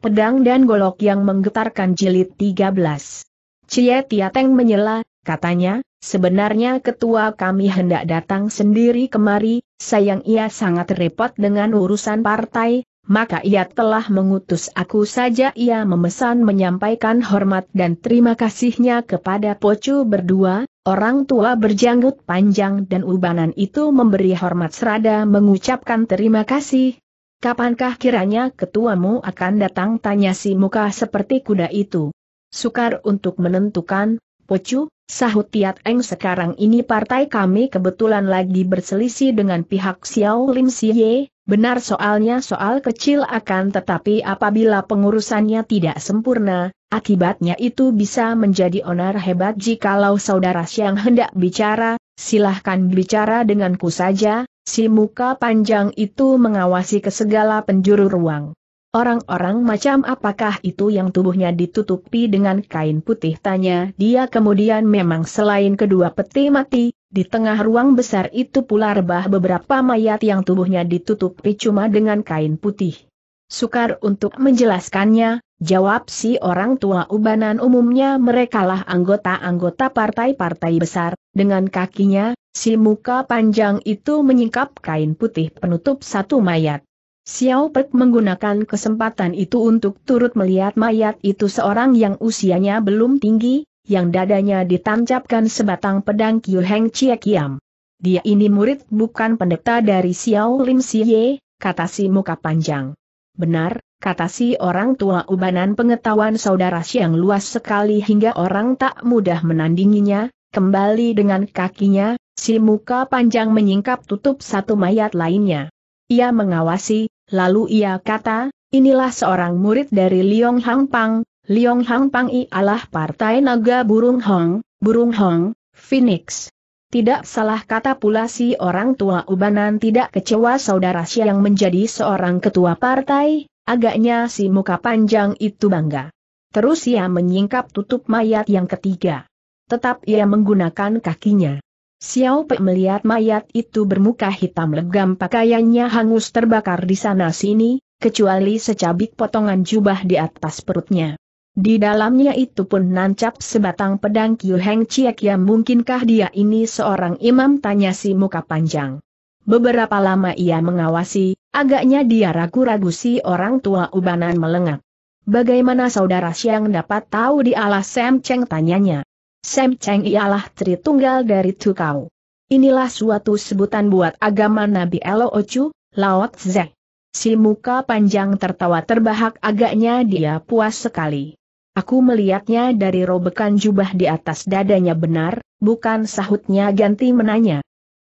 Pedang dan golok yang menggetarkan jilid 13. Cie Teng menyela, katanya, sebenarnya ketua kami hendak datang sendiri kemari, sayang ia sangat repot dengan urusan partai, maka ia telah mengutus aku saja ia memesan menyampaikan hormat dan terima kasihnya kepada Pocu berdua, orang tua berjanggut panjang dan ubanan itu memberi hormat serada mengucapkan terima kasih, Kapankah kiranya ketuamu akan datang tanya si muka seperti kuda itu? Sukar untuk menentukan, Pocu, sahut Tiat Eng sekarang ini partai kami kebetulan lagi berselisih dengan pihak Xiao Lim Siye, benar soalnya soal kecil akan tetapi apabila pengurusannya tidak sempurna, akibatnya itu bisa menjadi onar hebat jikalau saudara Siang hendak bicara, silahkan bicara denganku saja, Si muka panjang itu mengawasi ke segala penjuru ruang. Orang-orang macam apakah itu yang tubuhnya ditutupi dengan kain putih tanya dia kemudian memang selain kedua peti mati, di tengah ruang besar itu pula rebah beberapa mayat yang tubuhnya ditutupi cuma dengan kain putih. Sukar untuk menjelaskannya, Jawab si orang tua ubanan umumnya merekalah anggota-anggota partai-partai besar, dengan kakinya, si muka panjang itu menyingkap kain putih penutup satu mayat. Xiao Pek menggunakan kesempatan itu untuk turut melihat mayat itu seorang yang usianya belum tinggi, yang dadanya ditancapkan sebatang pedang Qiu Heng Chie Kiam. Dia ini murid bukan pendeta dari Xiao Lim Siye, kata si muka panjang. Benar, kata si orang tua ubanan pengetahuan saudara Siang luas sekali hingga orang tak mudah menandinginya, kembali dengan kakinya, si muka panjang menyingkap tutup satu mayat lainnya. Ia mengawasi, lalu ia kata, inilah seorang murid dari Liong Hang Pang, Liong Hang Pang ialah partai naga burung hong, burung hong, phoenix. Tidak salah kata pula si orang tua ubanan tidak kecewa saudara Siang menjadi seorang ketua partai, Agaknya si muka panjang itu bangga. Terus ia menyingkap tutup mayat yang ketiga. Tetap ia menggunakan kakinya. Xiao Pei melihat mayat itu bermuka hitam legam pakaiannya hangus terbakar di sana-sini, kecuali secabik potongan jubah di atas perutnya. Di dalamnya itu pun nancap sebatang pedang Kiu Heng Chiek ya mungkinkah dia ini seorang imam tanya si muka panjang. Beberapa lama ia mengawasi, Agaknya dia ragu-ragu si orang tua ubanan melengak. Bagaimana saudara Siang dapat tahu di alas Sam Cheng tanyanya. Sam Cheng ialah Tritunggal dari Tukau. Inilah suatu sebutan buat agama Nabi Elo Ocu, Laot Zek. Si muka panjang tertawa terbahak agaknya dia puas sekali. Aku melihatnya dari robekan jubah di atas dadanya benar, bukan sahutnya ganti menanya.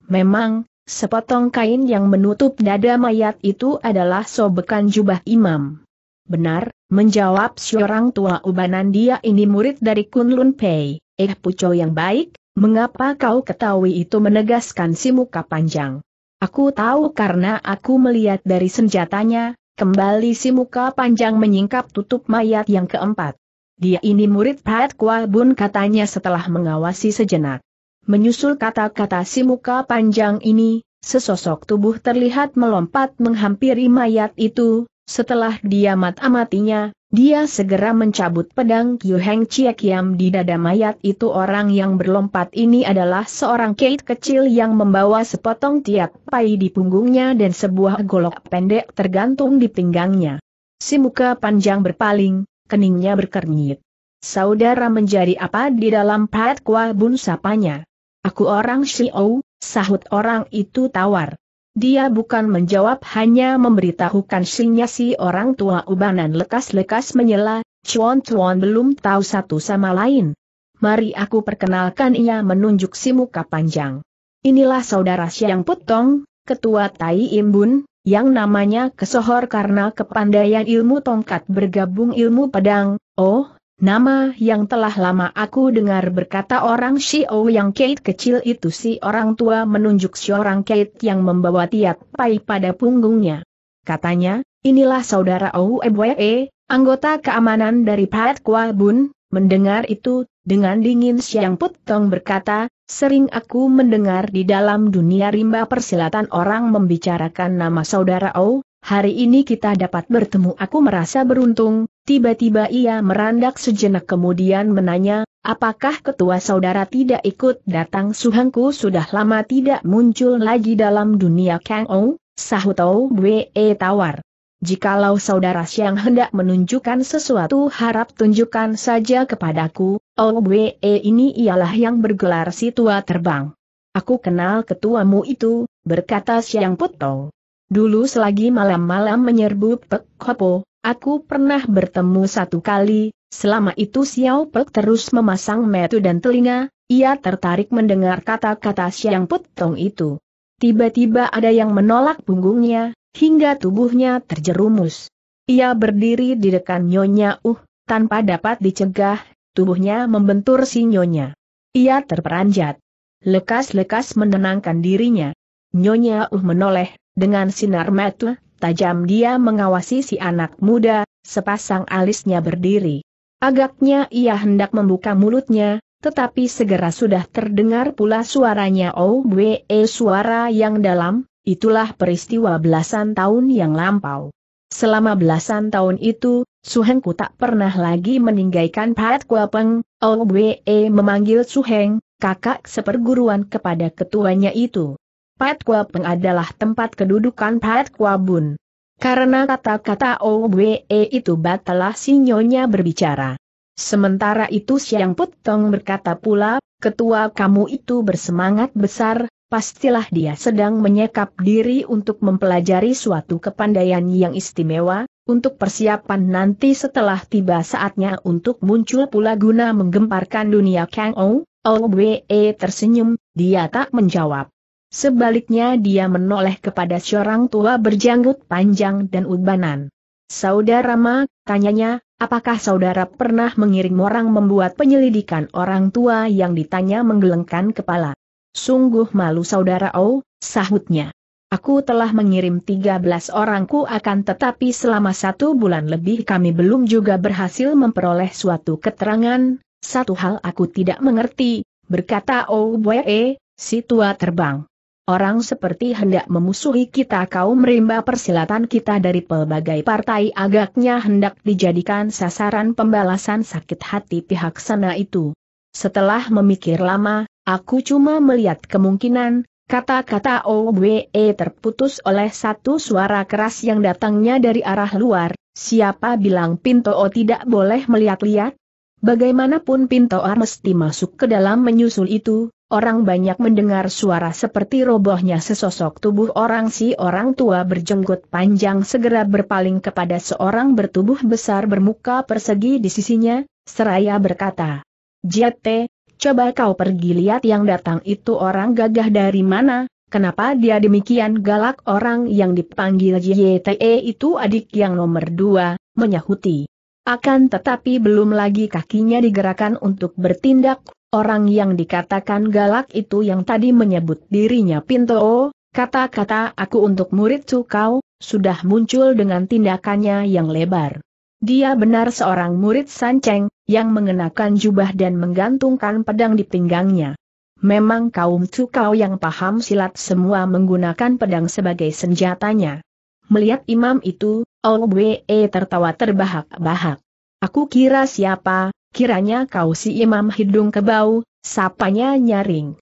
Memang, Sepotong kain yang menutup dada mayat itu adalah sobekan jubah imam. Benar, menjawab seorang tua ubanan dia ini murid dari Kunlun Pei, eh pucau yang baik, mengapa kau ketahui itu menegaskan si muka panjang. Aku tahu karena aku melihat dari senjatanya, kembali si muka panjang menyingkap tutup mayat yang keempat. Dia ini murid Pat Kwa Bun katanya setelah mengawasi sejenak. Menyusul kata-kata si muka panjang ini, sesosok tubuh terlihat melompat menghampiri mayat itu, setelah dia mat-amatinya, dia segera mencabut pedang Kyu Heng Chie di dada mayat itu orang yang berlompat ini adalah seorang kait kecil yang membawa sepotong tiap pai di punggungnya dan sebuah golok pendek tergantung di pinggangnya. Si muka panjang berpaling, keningnya berkernyit. Saudara menjadi apa di dalam Pat Kwa Bun sapanya? Aku orang Xiao, sahut orang itu tawar. Dia bukan menjawab hanya memberitahukan sinya si orang tua ubanan lekas-lekas menyela, cuan-cuan belum tahu satu sama lain. Mari aku perkenalkan ia menunjuk si muka panjang. Inilah saudara Siang Putong, ketua Tai Imbun, yang namanya kesohor karena kepandaian ilmu tongkat bergabung ilmu pedang, oh, Nama yang telah lama aku dengar berkata orang Xiao yang Kate kecil itu si orang tua menunjuk si orang Kate yang membawa tiat pai pada punggungnya. Katanya, inilah saudara Ebwe, anggota keamanan dari Pat Kwa Bun, mendengar itu, dengan dingin Siang Putong berkata, sering aku mendengar di dalam dunia rimba persilatan orang membicarakan nama saudara Ou, Hari ini kita dapat bertemu aku merasa beruntung, tiba-tiba ia merandak sejenak kemudian menanya, apakah ketua saudara tidak ikut datang Suhanku sudah lama tidak muncul lagi dalam dunia Kang Ong, sahut Wee tawar. Jikalau saudara siang hendak menunjukkan sesuatu harap tunjukkan saja kepadaku, Oh Wee ini ialah yang bergelar si tua terbang. Aku kenal ketuamu itu, berkata Siang Putou. Dulu selagi malam-malam menyerbu Pek Kopo, aku pernah bertemu satu kali, selama itu Xiao Pek terus memasang metu dan telinga, ia tertarik mendengar kata-kata Xiang Putong itu. Tiba-tiba ada yang menolak punggungnya, hingga tubuhnya terjerumus. Ia berdiri di dekat Nyonya Uh, tanpa dapat dicegah, tubuhnya membentur si Nyonya. Ia terperanjat. Lekas-lekas menenangkan dirinya. Nyonya Uh menoleh, dengan sinar mata, tajam dia mengawasi si anak muda, sepasang alisnya berdiri. Agaknya ia hendak membuka mulutnya, tetapi segera sudah terdengar pula suaranya Oh eh, suara yang dalam, itulah peristiwa belasan tahun yang lampau. Selama belasan tahun itu, Suhengku tak pernah lagi meninggalkan Pat Kuapeng, Oh eh, memanggil Suheng, kakak seperguruan kepada ketuanya itu. Pat Kua Peng adalah tempat kedudukan Pat Kua Bun. Karena kata-kata OWE itu batalah sinyonya berbicara. Sementara itu Siang Putong berkata pula, ketua kamu itu bersemangat besar, pastilah dia sedang menyekap diri untuk mempelajari suatu kepandaian yang istimewa, untuk persiapan nanti setelah tiba saatnya untuk muncul pula guna menggemparkan dunia Kang Ou, OWE tersenyum, dia tak menjawab. Sebaliknya dia menoleh kepada seorang tua berjanggut panjang dan ubanan. Saudara Ma, tanyanya, apakah saudara pernah mengirim orang membuat penyelidikan orang tua yang ditanya menggelengkan kepala? Sungguh malu saudara Oh, sahutnya. Aku telah mengirim 13 orangku akan tetapi selama satu bulan lebih kami belum juga berhasil memperoleh suatu keterangan, satu hal aku tidak mengerti, berkata Oh Boye, si tua terbang. Orang seperti hendak memusuhi kita kaum rimba persilatan kita dari pelbagai partai agaknya hendak dijadikan sasaran pembalasan sakit hati pihak sana itu. Setelah memikir lama, aku cuma melihat kemungkinan, kata-kata OWE terputus oleh satu suara keras yang datangnya dari arah luar, siapa bilang Pinto O tidak boleh melihat-lihat? Bagaimanapun Pinto mesti masuk ke dalam menyusul itu, Orang banyak mendengar suara seperti robohnya sesosok tubuh orang si orang tua berjenggot panjang segera berpaling kepada seorang bertubuh besar bermuka persegi di sisinya, seraya berkata, Jete, coba kau pergi lihat yang datang itu orang gagah dari mana, kenapa dia demikian galak orang yang dipanggil Jete itu adik yang nomor dua, menyahuti. Akan tetapi belum lagi kakinya digerakkan untuk bertindak, Orang yang dikatakan galak itu yang tadi menyebut dirinya Pinto, kata-kata aku untuk murid Cukau, sudah muncul dengan tindakannya yang lebar. Dia benar seorang murid Sanceng, yang mengenakan jubah dan menggantungkan pedang di pinggangnya. Memang kaum Cukau yang paham silat semua menggunakan pedang sebagai senjatanya. Melihat imam itu, Olwe tertawa terbahak-bahak. Aku kira siapa, Kiranya kau si imam hidung kebau, sapanya nyaring.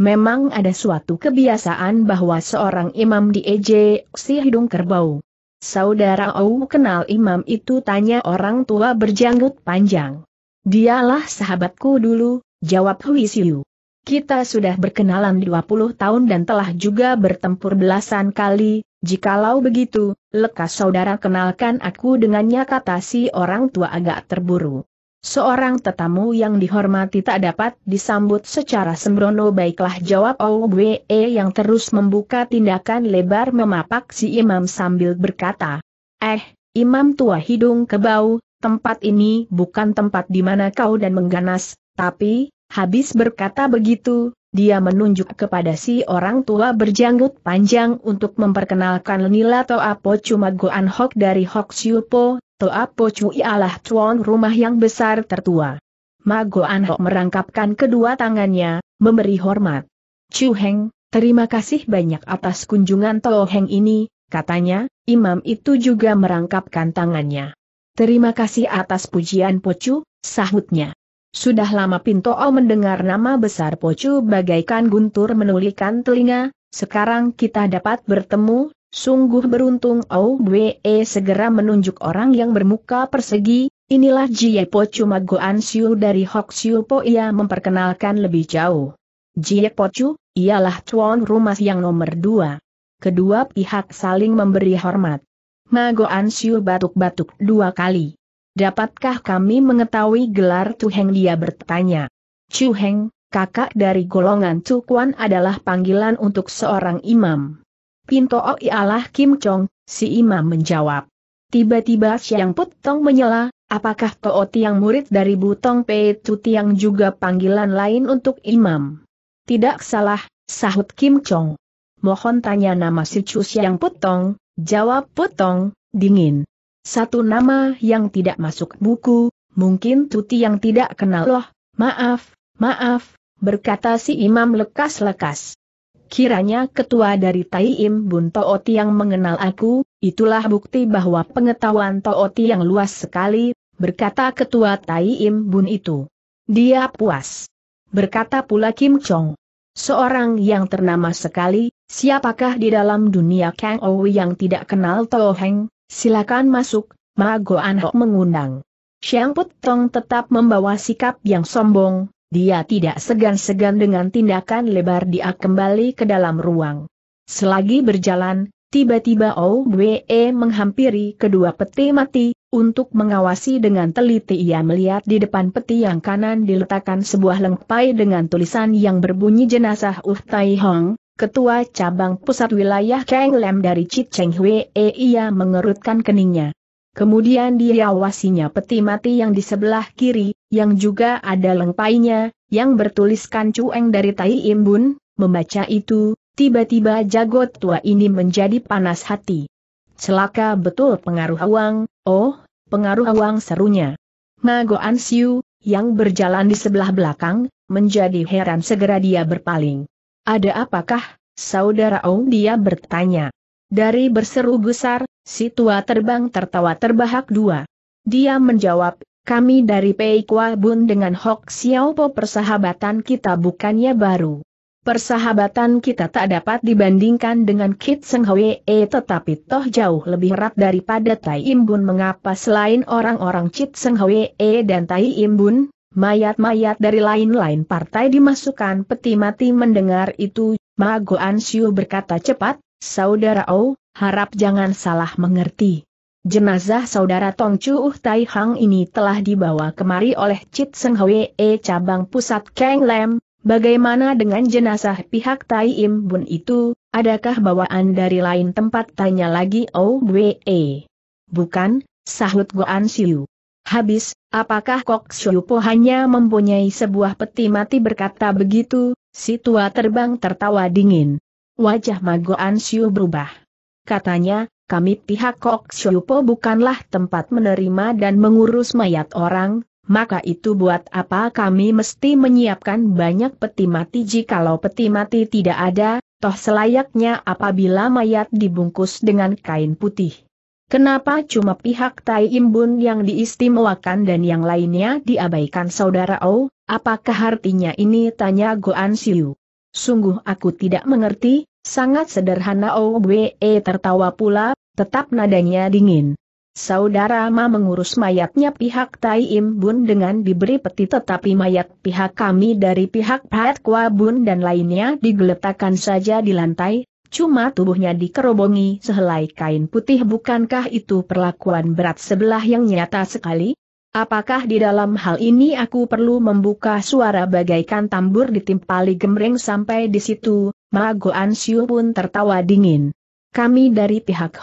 Memang ada suatu kebiasaan bahwa seorang imam diejek si hidung kerbau. Saudara Au kenal imam itu tanya orang tua berjanggut panjang. Dialah sahabatku dulu, jawab Hui Siu. Kita sudah berkenalan 20 tahun dan telah juga bertempur belasan kali, jikalau begitu, lekas saudara kenalkan aku dengannya kata si orang tua agak terburu. Seorang tetamu yang dihormati tak dapat disambut secara sembrono baiklah jawab Owe e yang terus membuka tindakan lebar memapak si imam sambil berkata, Eh, imam tua hidung kebau, tempat ini bukan tempat di mana kau dan mengganas, tapi, habis berkata begitu, dia menunjuk kepada si orang tua berjanggut panjang untuk memperkenalkan Nila Toa Po Cuma Goan Hok dari Hok Siu Po, Toa Po Cui ialah tuan rumah yang besar tertua. Ma Goan Hok merangkapkan kedua tangannya, memberi hormat. Chu Heng, terima kasih banyak atas kunjungan Toa Heng ini, katanya, imam itu juga merangkapkan tangannya. Terima kasih atas pujian Pocu, sahutnya. Sudah lama O mendengar nama besar Pocu bagaikan guntur menulikan telinga, sekarang kita dapat bertemu, sungguh beruntung Owe e segera menunjuk orang yang bermuka persegi, inilah Jie Pocu Magoan Siu dari Hok Siu Po ia memperkenalkan lebih jauh. Jie Pocu, ialah tuan rumah yang nomor dua. Kedua pihak saling memberi hormat. Magoan Siu batuk-batuk dua kali. Dapatkah kami mengetahui gelar Tuheng dia bertanya. Chuheng, kakak dari golongan Tukuan adalah panggilan untuk seorang imam. Pinto ialah Kim Chong, si imam menjawab. Tiba-tiba Siang Putong menyela, apakah Toot yang murid dari Butong Pei Tu Tiang juga panggilan lain untuk imam? Tidak salah, sahut Kim Chong. Mohon tanya nama si Chu Siang Putong, jawab Putong, dingin. Satu nama yang tidak masuk buku, mungkin Tuti yang tidak kenal loh, maaf, maaf, berkata si imam lekas-lekas. Kiranya ketua dari Taiim Bun Tooti yang mengenal aku, itulah bukti bahwa pengetahuan Tooti yang luas sekali, berkata ketua Taiim Bun itu. Dia puas. Berkata pula Kim Chong. Seorang yang ternama sekali, siapakah di dalam dunia Kang Owi yang tidak kenal Toheng, Silakan masuk, Mago Anho mengundang. Xiang putong tetap membawa sikap yang sombong, dia tidak segan-segan dengan tindakan lebar dia kembali ke dalam ruang. Selagi berjalan, tiba-tiba Owe menghampiri kedua peti mati, untuk mengawasi dengan teliti ia melihat di depan peti yang kanan diletakkan sebuah lengpai dengan tulisan yang berbunyi jenazah Uh Tai Hong, Ketua Cabang Pusat Wilayah Kang Lem dari Cheng Hwe, e, ia mengerutkan keningnya. Kemudian diawasinya peti mati yang di sebelah kiri, yang juga ada lengpainya, yang bertuliskan cueng dari Tai Imbun, membaca itu, tiba-tiba jago tua ini menjadi panas hati. Celaka betul pengaruh awang, oh, pengaruh awang serunya. Mago Ansiu, yang berjalan di sebelah belakang, menjadi heran segera dia berpaling. Ada apakah, saudara Ong dia bertanya. Dari berseru gusar, si tua terbang tertawa terbahak dua. Dia menjawab, kami dari Pei Kua Bun dengan Hok Xiao Po persahabatan kita bukannya baru. Persahabatan kita tak dapat dibandingkan dengan Kit Seng Hwee tetapi toh jauh lebih erat daripada Tai Imbun. mengapa selain orang-orang Kit Seng Hwee dan Tai Imbun, Mayat-mayat dari lain-lain partai dimasukkan peti mati mendengar itu, Ma Goan Siu berkata cepat, Saudara Oh, harap jangan salah mengerti. Jenazah saudara Tong Chu Uh Tai Hang ini telah dibawa kemari oleh Chit Seng Hwe e cabang pusat Kang Lam, bagaimana dengan jenazah pihak Tai Im Bun itu, adakah bawaan dari lain tempat tanya lagi Oh Wee. E. Bukan, sahut Goan Siu. Habis, Apakah Kok Syupo hanya mempunyai sebuah peti mati berkata begitu, si tua terbang tertawa dingin. Wajah mago Ansyu berubah. Katanya, kami pihak Kok Syupo bukanlah tempat menerima dan mengurus mayat orang, maka itu buat apa kami mesti menyiapkan banyak peti mati jikalau peti mati tidak ada, toh selayaknya apabila mayat dibungkus dengan kain putih. Kenapa cuma pihak Tai Imbun yang diistimewakan dan yang lainnya diabaikan saudara Oh, apakah artinya ini tanya Goan Siu. Sungguh aku tidak mengerti, sangat sederhana Oh eh, Wee tertawa pula, tetap nadanya dingin. Saudara Ma mengurus mayatnya pihak Tai Im Bun dengan diberi peti tetapi mayat pihak kami dari pihak Pat Kwa Bun dan lainnya digeletakkan saja di lantai, Cuma tubuhnya dikerobongi sehelai kain putih bukankah itu perlakuan berat sebelah yang nyata sekali? Apakah di dalam hal ini aku perlu membuka suara bagaikan tambur ditimpali gemreng sampai di situ? Mago Ansiu pun tertawa dingin. Kami dari pihak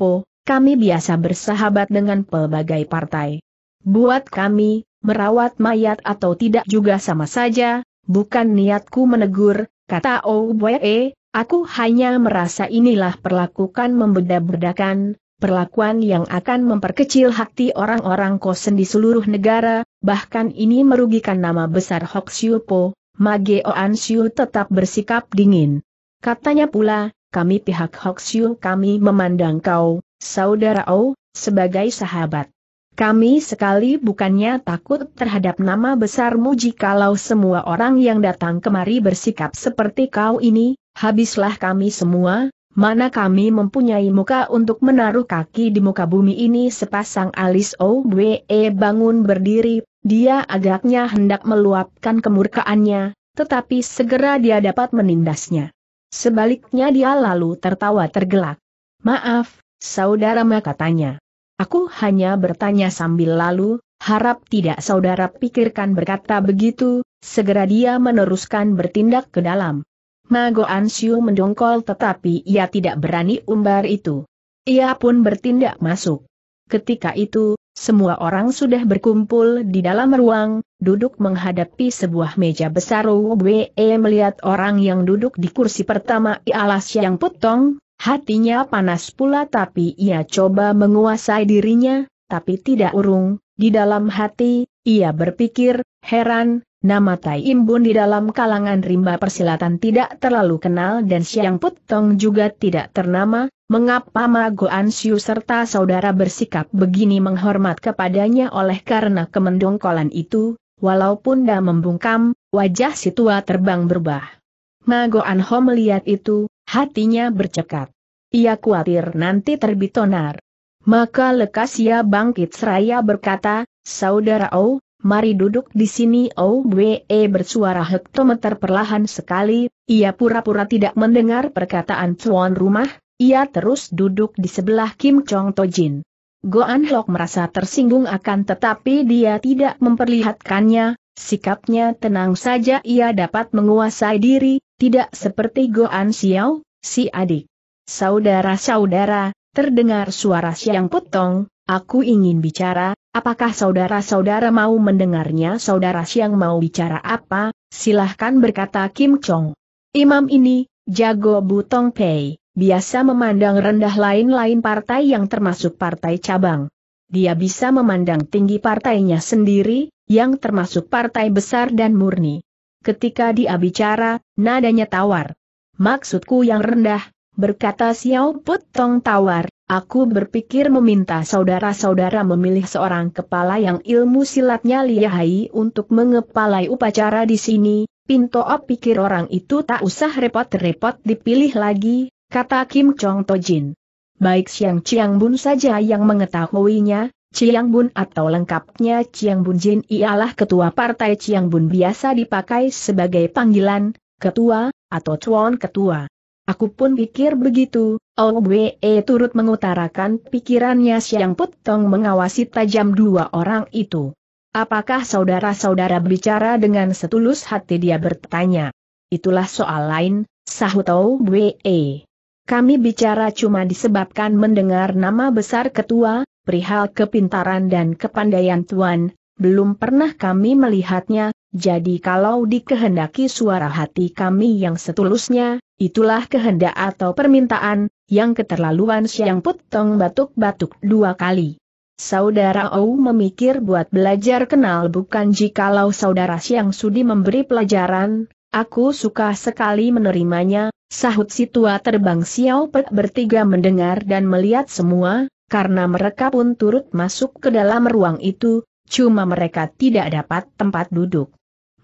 Po, kami biasa bersahabat dengan pelbagai partai. Buat kami, merawat mayat atau tidak juga sama saja, bukan niatku menegur, kata Oboe, Aku hanya merasa inilah perlakukan membeda-bedakan, perlakuan yang akan memperkecil hati orang-orang kosen di seluruh negara, bahkan ini merugikan nama besar Hok Siu Po, Mage Oan Siu tetap bersikap dingin. Katanya pula, kami pihak Hok Siu kami memandang kau, saudara O, sebagai sahabat. Kami sekali bukannya takut terhadap nama besarmu jikalau semua orang yang datang kemari bersikap seperti kau ini, habislah kami semua, mana kami mempunyai muka untuk menaruh kaki di muka bumi ini sepasang alis Owe oh, bangun berdiri, dia agaknya hendak meluapkan kemurkaannya, tetapi segera dia dapat menindasnya. Sebaliknya dia lalu tertawa tergelak. Maaf, saudara Ma katanya. Aku hanya bertanya sambil lalu, harap tidak saudara pikirkan berkata begitu, segera dia meneruskan bertindak ke dalam. Mago Ansiu mendongkol tetapi ia tidak berani umbar itu. Ia pun bertindak masuk. Ketika itu, semua orang sudah berkumpul di dalam ruang, duduk menghadapi sebuah meja besar Wee melihat orang yang duduk di kursi pertama ialah Siang Putong, hatinya panas pula tapi ia coba menguasai dirinya, tapi tidak urung, di dalam hati, ia berpikir, heran, Nama Tai Imbun di dalam kalangan rimba persilatan tidak terlalu kenal dan Siang Put Tong juga tidak ternama, mengapa Ma An Siu serta saudara bersikap begini menghormat kepadanya oleh karena kemendongkolan itu, walaupun dah membungkam, wajah si tua terbang berubah. Ma An Ho melihat itu, hatinya bercekat. Ia khawatir nanti terbit terbitonar. Maka lekas ia bangkit seraya berkata, Saudara Oh, mari duduk di sini Owe oh, eh, bersuara hektometer perlahan sekali, ia pura-pura tidak mendengar perkataan tuan rumah, ia terus duduk di sebelah Kim Chong Tojin. Goan Lok merasa tersinggung akan tetapi dia tidak memperlihatkannya, sikapnya tenang saja ia dapat menguasai diri, tidak seperti Goan Xiao, si adik. Saudara-saudara, terdengar suara Siang Putong, aku ingin bicara, Apakah saudara-saudara mau mendengarnya saudara Siang mau bicara apa? Silahkan berkata Kim Chong. Imam ini, jago Butong Pei, biasa memandang rendah lain-lain partai yang termasuk partai cabang. Dia bisa memandang tinggi partainya sendiri, yang termasuk partai besar dan murni. Ketika dia bicara, nadanya tawar. Maksudku yang rendah, berkata Xiao Put Tong tawar, aku berpikir meminta saudara-saudara memilih seorang kepala yang ilmu silatnya lihai untuk mengepalai upacara di sini, Pinto pikir orang itu tak usah repot-repot dipilih lagi, kata Kim Chong Tojin. Baik Siang Chiang Bun saja yang mengetahuinya, Chiang Bun atau lengkapnya Chiang Bun Jin ialah ketua partai Chiang Bun biasa dipakai sebagai panggilan, ketua, atau tuan ketua. Aku pun pikir begitu, Owee turut mengutarakan pikirannya Siang Putong mengawasi tajam dua orang itu. Apakah saudara-saudara bicara dengan setulus hati dia bertanya? Itulah soal lain, sahut Owee. Kami bicara cuma disebabkan mendengar nama besar ketua, perihal kepintaran dan kepandaian Tuan, belum pernah kami melihatnya, jadi kalau dikehendaki suara hati kami yang setulusnya, Itulah kehendak atau permintaan, yang keterlaluan Siang Putong batuk-batuk dua kali. Saudara Ou memikir buat belajar kenal bukan jikalau saudara Siang Sudi memberi pelajaran, aku suka sekali menerimanya, sahut si tua terbang Xiao Pe bertiga mendengar dan melihat semua, karena mereka pun turut masuk ke dalam ruang itu, cuma mereka tidak dapat tempat duduk.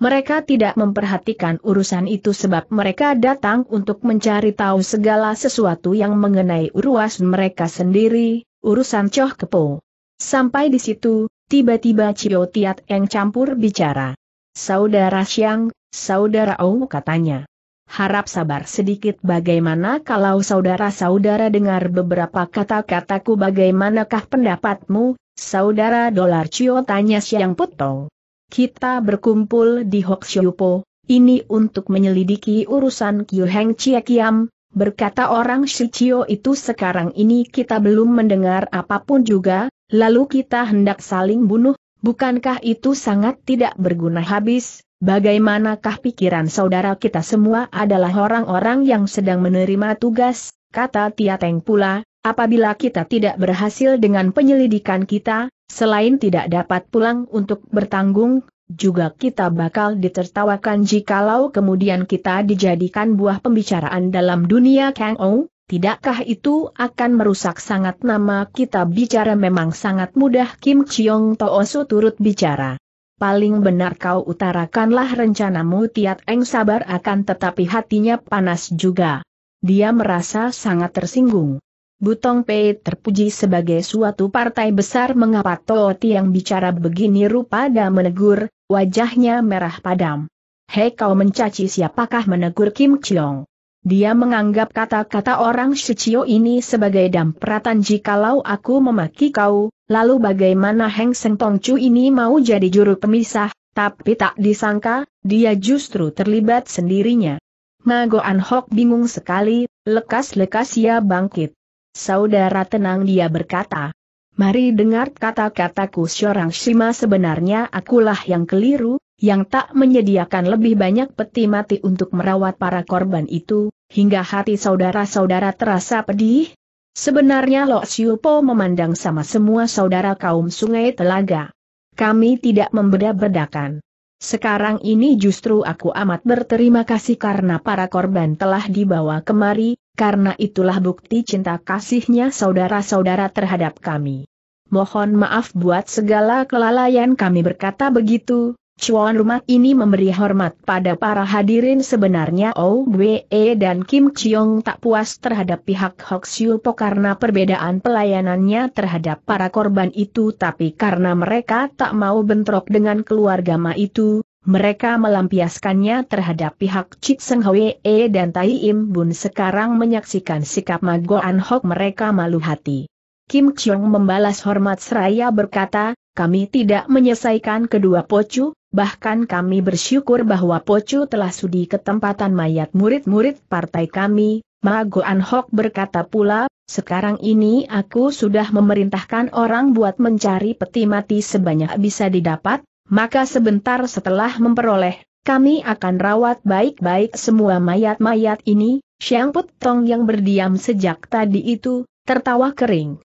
Mereka tidak memperhatikan urusan itu sebab mereka datang untuk mencari tahu segala sesuatu yang mengenai uruas mereka sendiri, urusan Choh Kepo. Sampai di situ, tiba-tiba Cio Tiat Eng campur bicara. Saudara Xiang, Saudara Ou katanya. Harap sabar sedikit bagaimana kalau saudara-saudara dengar beberapa kata-kataku bagaimanakah pendapatmu, saudara dolar Cio tanya Xiang Putong kita berkumpul di Hokshupo, ini untuk menyelidiki urusan Kyu Heng Chie Kiam, berkata orang Shichio itu sekarang ini kita belum mendengar apapun juga, lalu kita hendak saling bunuh, bukankah itu sangat tidak berguna habis, bagaimanakah pikiran saudara kita semua adalah orang-orang yang sedang menerima tugas, kata Tia Teng pula, apabila kita tidak berhasil dengan penyelidikan kita, Selain tidak dapat pulang untuk bertanggung, juga kita bakal ditertawakan jikalau kemudian kita dijadikan buah pembicaraan dalam dunia Kang Ou, tidakkah itu akan merusak sangat nama kita bicara memang sangat mudah Kim Chiong Toosu turut bicara. Paling benar kau utarakanlah rencanamu Tiat Eng sabar akan tetapi hatinya panas juga. Dia merasa sangat tersinggung. Butong Pei terpuji sebagai suatu partai besar mengapa Toh Tiang bicara begini rupa dan menegur, wajahnya merah padam. Hei kau mencaci siapakah menegur Kim Chiong? Dia menganggap kata-kata orang Shichio ini sebagai dampratan jikalau aku memaki kau, lalu bagaimana Heng Seng Tong Chu ini mau jadi juru pemisah, tapi tak disangka, dia justru terlibat sendirinya. Magoan Hok bingung sekali, lekas-lekas ia bangkit. Saudara tenang dia berkata. Mari dengar kata-kataku seorang Shima sebenarnya akulah yang keliru, yang tak menyediakan lebih banyak peti mati untuk merawat para korban itu, hingga hati saudara-saudara terasa pedih. Sebenarnya Lo Siupo memandang sama semua saudara kaum sungai telaga. Kami tidak membeda-bedakan. Sekarang ini justru aku amat berterima kasih karena para korban telah dibawa kemari, karena itulah bukti cinta kasihnya saudara-saudara terhadap kami. Mohon maaf buat segala kelalaian kami berkata begitu, Chuan rumah ini memberi hormat pada para hadirin sebenarnya Owe dan Kim Chiong tak puas terhadap pihak Hok Siu Po karena perbedaan pelayanannya terhadap para korban itu tapi karena mereka tak mau bentrok dengan keluarga Ma itu, mereka melampiaskannya terhadap pihak Cik Seng Hwee dan Tai Im Bun sekarang menyaksikan sikap Ma An Hok mereka malu hati. Kim Chiong membalas hormat seraya berkata, kami tidak menyelesaikan kedua pocu, bahkan kami bersyukur bahwa pocu telah sudi tempatan mayat murid-murid partai kami. Ma An Hok berkata pula, sekarang ini aku sudah memerintahkan orang buat mencari peti mati sebanyak bisa didapat, maka sebentar setelah memperoleh, kami akan rawat baik-baik semua mayat-mayat ini, Siang Putong yang berdiam sejak tadi itu, tertawa kering.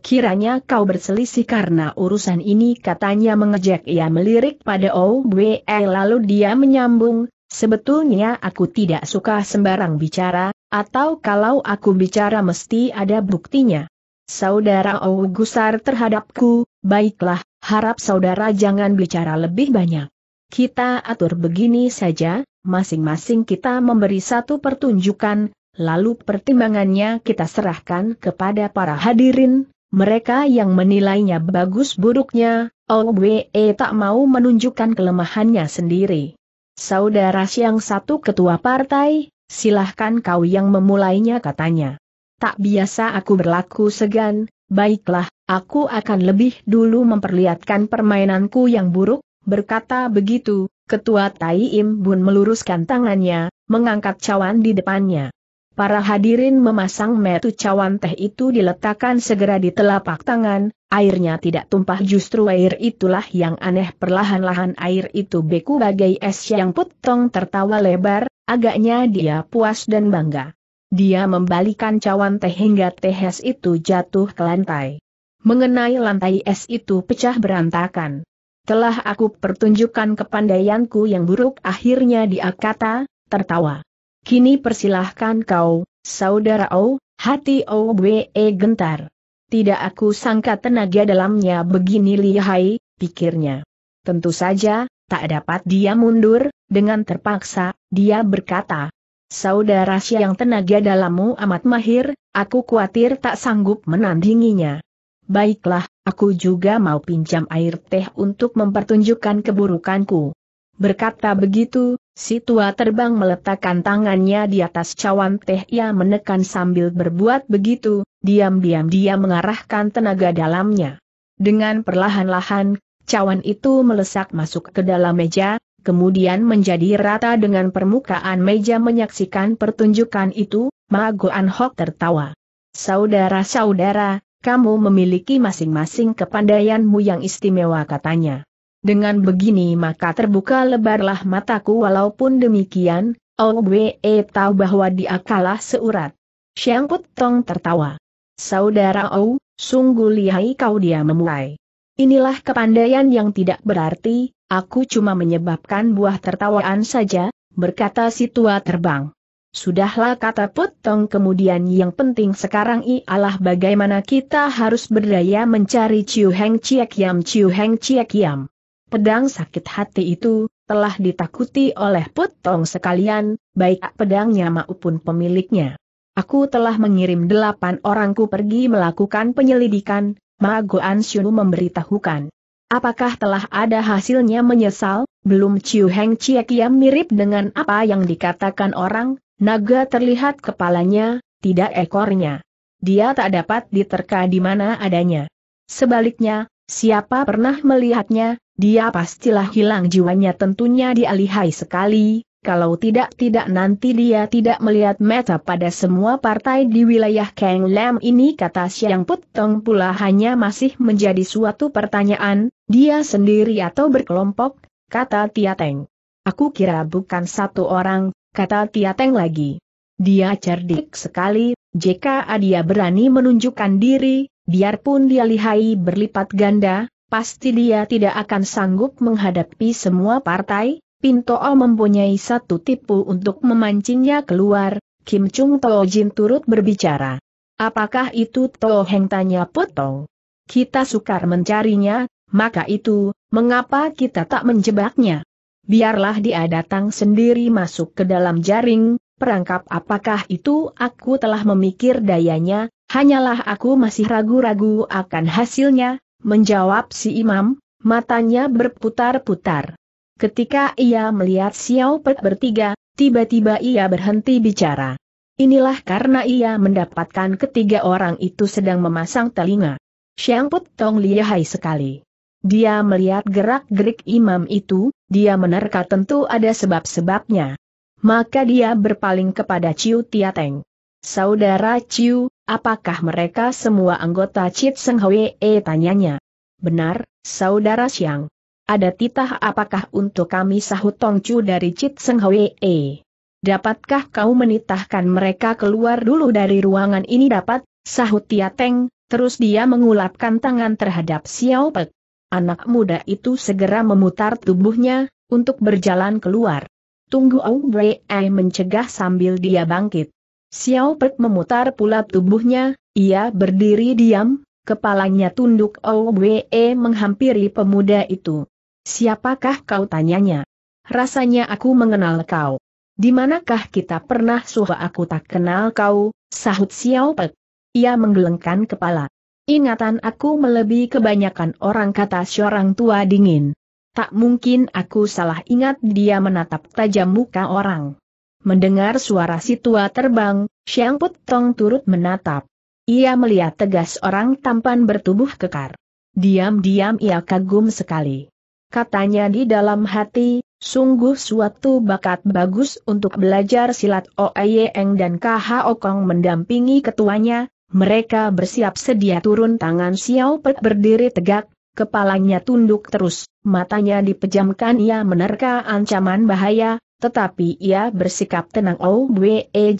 Kiranya kau berselisih karena urusan ini katanya mengejek ia melirik pada Owe lalu dia menyambung, sebetulnya aku tidak suka sembarang bicara, atau kalau aku bicara mesti ada buktinya. Saudara Owe gusar terhadapku, baiklah, Harap saudara jangan bicara lebih banyak. Kita atur begini saja, masing-masing kita memberi satu pertunjukan, lalu pertimbangannya kita serahkan kepada para hadirin, mereka yang menilainya bagus buruknya, Owe tak mau menunjukkan kelemahannya sendiri. Saudara Siang satu ketua partai, silahkan kau yang memulainya katanya. Tak biasa aku berlaku segan, Baiklah, aku akan lebih dulu memperlihatkan permainanku yang buruk, berkata begitu, ketua Tai Im Bun meluruskan tangannya, mengangkat cawan di depannya. Para hadirin memasang metu cawan teh itu diletakkan segera di telapak tangan, airnya tidak tumpah justru air itulah yang aneh perlahan-lahan air itu beku bagai es yang putong tertawa lebar, agaknya dia puas dan bangga. Dia membalikan cawan teh hingga teh es itu jatuh ke lantai. Mengenai lantai es itu pecah berantakan. Telah aku pertunjukkan kepandaianku yang buruk akhirnya dia kata, tertawa. Kini persilahkan kau, saudara O, hati OBE gentar. Tidak aku sangka tenaga dalamnya begini lihai, pikirnya. Tentu saja, tak dapat dia mundur, dengan terpaksa, dia berkata, Saudara siang tenaga dalammu amat mahir, aku khawatir tak sanggup menandinginya. Baiklah, aku juga mau pinjam air teh untuk mempertunjukkan keburukanku. Berkata begitu, si tua terbang meletakkan tangannya di atas cawan teh ia menekan sambil berbuat begitu, diam-diam dia mengarahkan tenaga dalamnya. Dengan perlahan-lahan, cawan itu melesak masuk ke dalam meja, kemudian menjadi rata dengan permukaan meja menyaksikan pertunjukan itu, Ma Goan Hok tertawa. Saudara-saudara, kamu memiliki masing-masing kepandaianmu yang istimewa katanya. Dengan begini maka terbuka lebarlah mataku walaupun demikian, Owe tahu bahwa dia kalah seurat. Siang Tong tertawa. Saudara Ou, sungguh lihai kau dia memulai. Inilah kepandaian yang tidak berarti, Aku cuma menyebabkan buah tertawaan saja, berkata si tua terbang. Sudahlah kata Putong. kemudian yang penting sekarang ialah bagaimana kita harus berdaya mencari Ciu Heng Ciek Yam Ciu Heng Ciek Yam. Pedang sakit hati itu, telah ditakuti oleh Putong sekalian, baik pedangnya maupun pemiliknya. Aku telah mengirim delapan orangku pergi melakukan penyelidikan, Magoan Xiu memberitahukan. Apakah telah ada hasilnya menyesal? Belum Chiu Heng Chie Kiam mirip dengan apa yang dikatakan orang, naga terlihat kepalanya, tidak ekornya. Dia tak dapat diterka di mana adanya. Sebaliknya, siapa pernah melihatnya, dia pastilah hilang jiwanya tentunya dialihai sekali, kalau tidak-tidak nanti dia tidak melihat meta pada semua partai di wilayah Kang Lam ini kata Siang yang pula hanya masih menjadi suatu pertanyaan, dia sendiri atau berkelompok, kata Tia Teng. Aku kira bukan satu orang, kata Tia Teng lagi. Dia cerdik sekali, jika dia berani menunjukkan diri, biarpun dia lihai berlipat ganda, pasti dia tidak akan sanggup menghadapi semua partai, Pintoa mempunyai satu tipu untuk memancingnya keluar, Kim Chung Toh Jin turut berbicara. Apakah itu Toh Heng tanya Poto? Kita sukar mencarinya, maka itu, mengapa kita tak menjebaknya? Biarlah dia datang sendiri masuk ke dalam jaring, perangkap apakah itu aku telah memikir dayanya, hanyalah aku masih ragu-ragu akan hasilnya, menjawab si imam, matanya berputar-putar. Ketika ia melihat Xiao Pet bertiga, tiba-tiba ia berhenti bicara. Inilah karena ia mendapatkan ketiga orang itu sedang memasang telinga. Xiang Put Tong lihai sekali. Dia melihat gerak-gerik imam itu, dia menerka tentu ada sebab-sebabnya. Maka dia berpaling kepada Ciu teng. Saudara Ciu, apakah mereka semua anggota Chit Seng Hwee tanyanya? Benar, Saudara Xiang. Ada titah apakah untuk kami sahut Tongcu dari Chit Seng Hwee? Dapatkah kau menitahkan mereka keluar dulu dari ruangan ini dapat, sahut Teng, terus dia mengulapkan tangan terhadap Xiao Pek. Anak muda itu segera memutar tubuhnya, untuk berjalan keluar. Tunggu Au Ai mencegah sambil dia bangkit. Xiao Pek memutar pula tubuhnya, ia berdiri diam, kepalanya tunduk Au Wei menghampiri pemuda itu. Siapakah kau tanyanya? Rasanya aku mengenal kau. Di manakah kita pernah suha aku tak kenal kau, sahut Xiao Pek. Ia menggelengkan kepala. Ingatan aku melebihi kebanyakan orang kata seorang tua dingin. Tak mungkin aku salah ingat dia menatap tajam muka orang. Mendengar suara si tua terbang, Xiang Putong Tong turut menatap. Ia melihat tegas orang tampan bertubuh kekar. Diam-diam ia kagum sekali katanya di dalam hati, sungguh suatu bakat bagus untuk belajar silat Oeyeng Eng dan KH Okong mendampingi ketuanya, mereka bersiap sedia turun tangan Xiao Pek berdiri tegak, kepalanya tunduk terus, matanya dipejamkan ia menerka ancaman bahaya, tetapi ia bersikap tenang Oh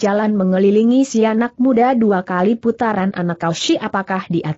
jalan mengelilingi si anak muda dua kali putaran anak kau si apakah dia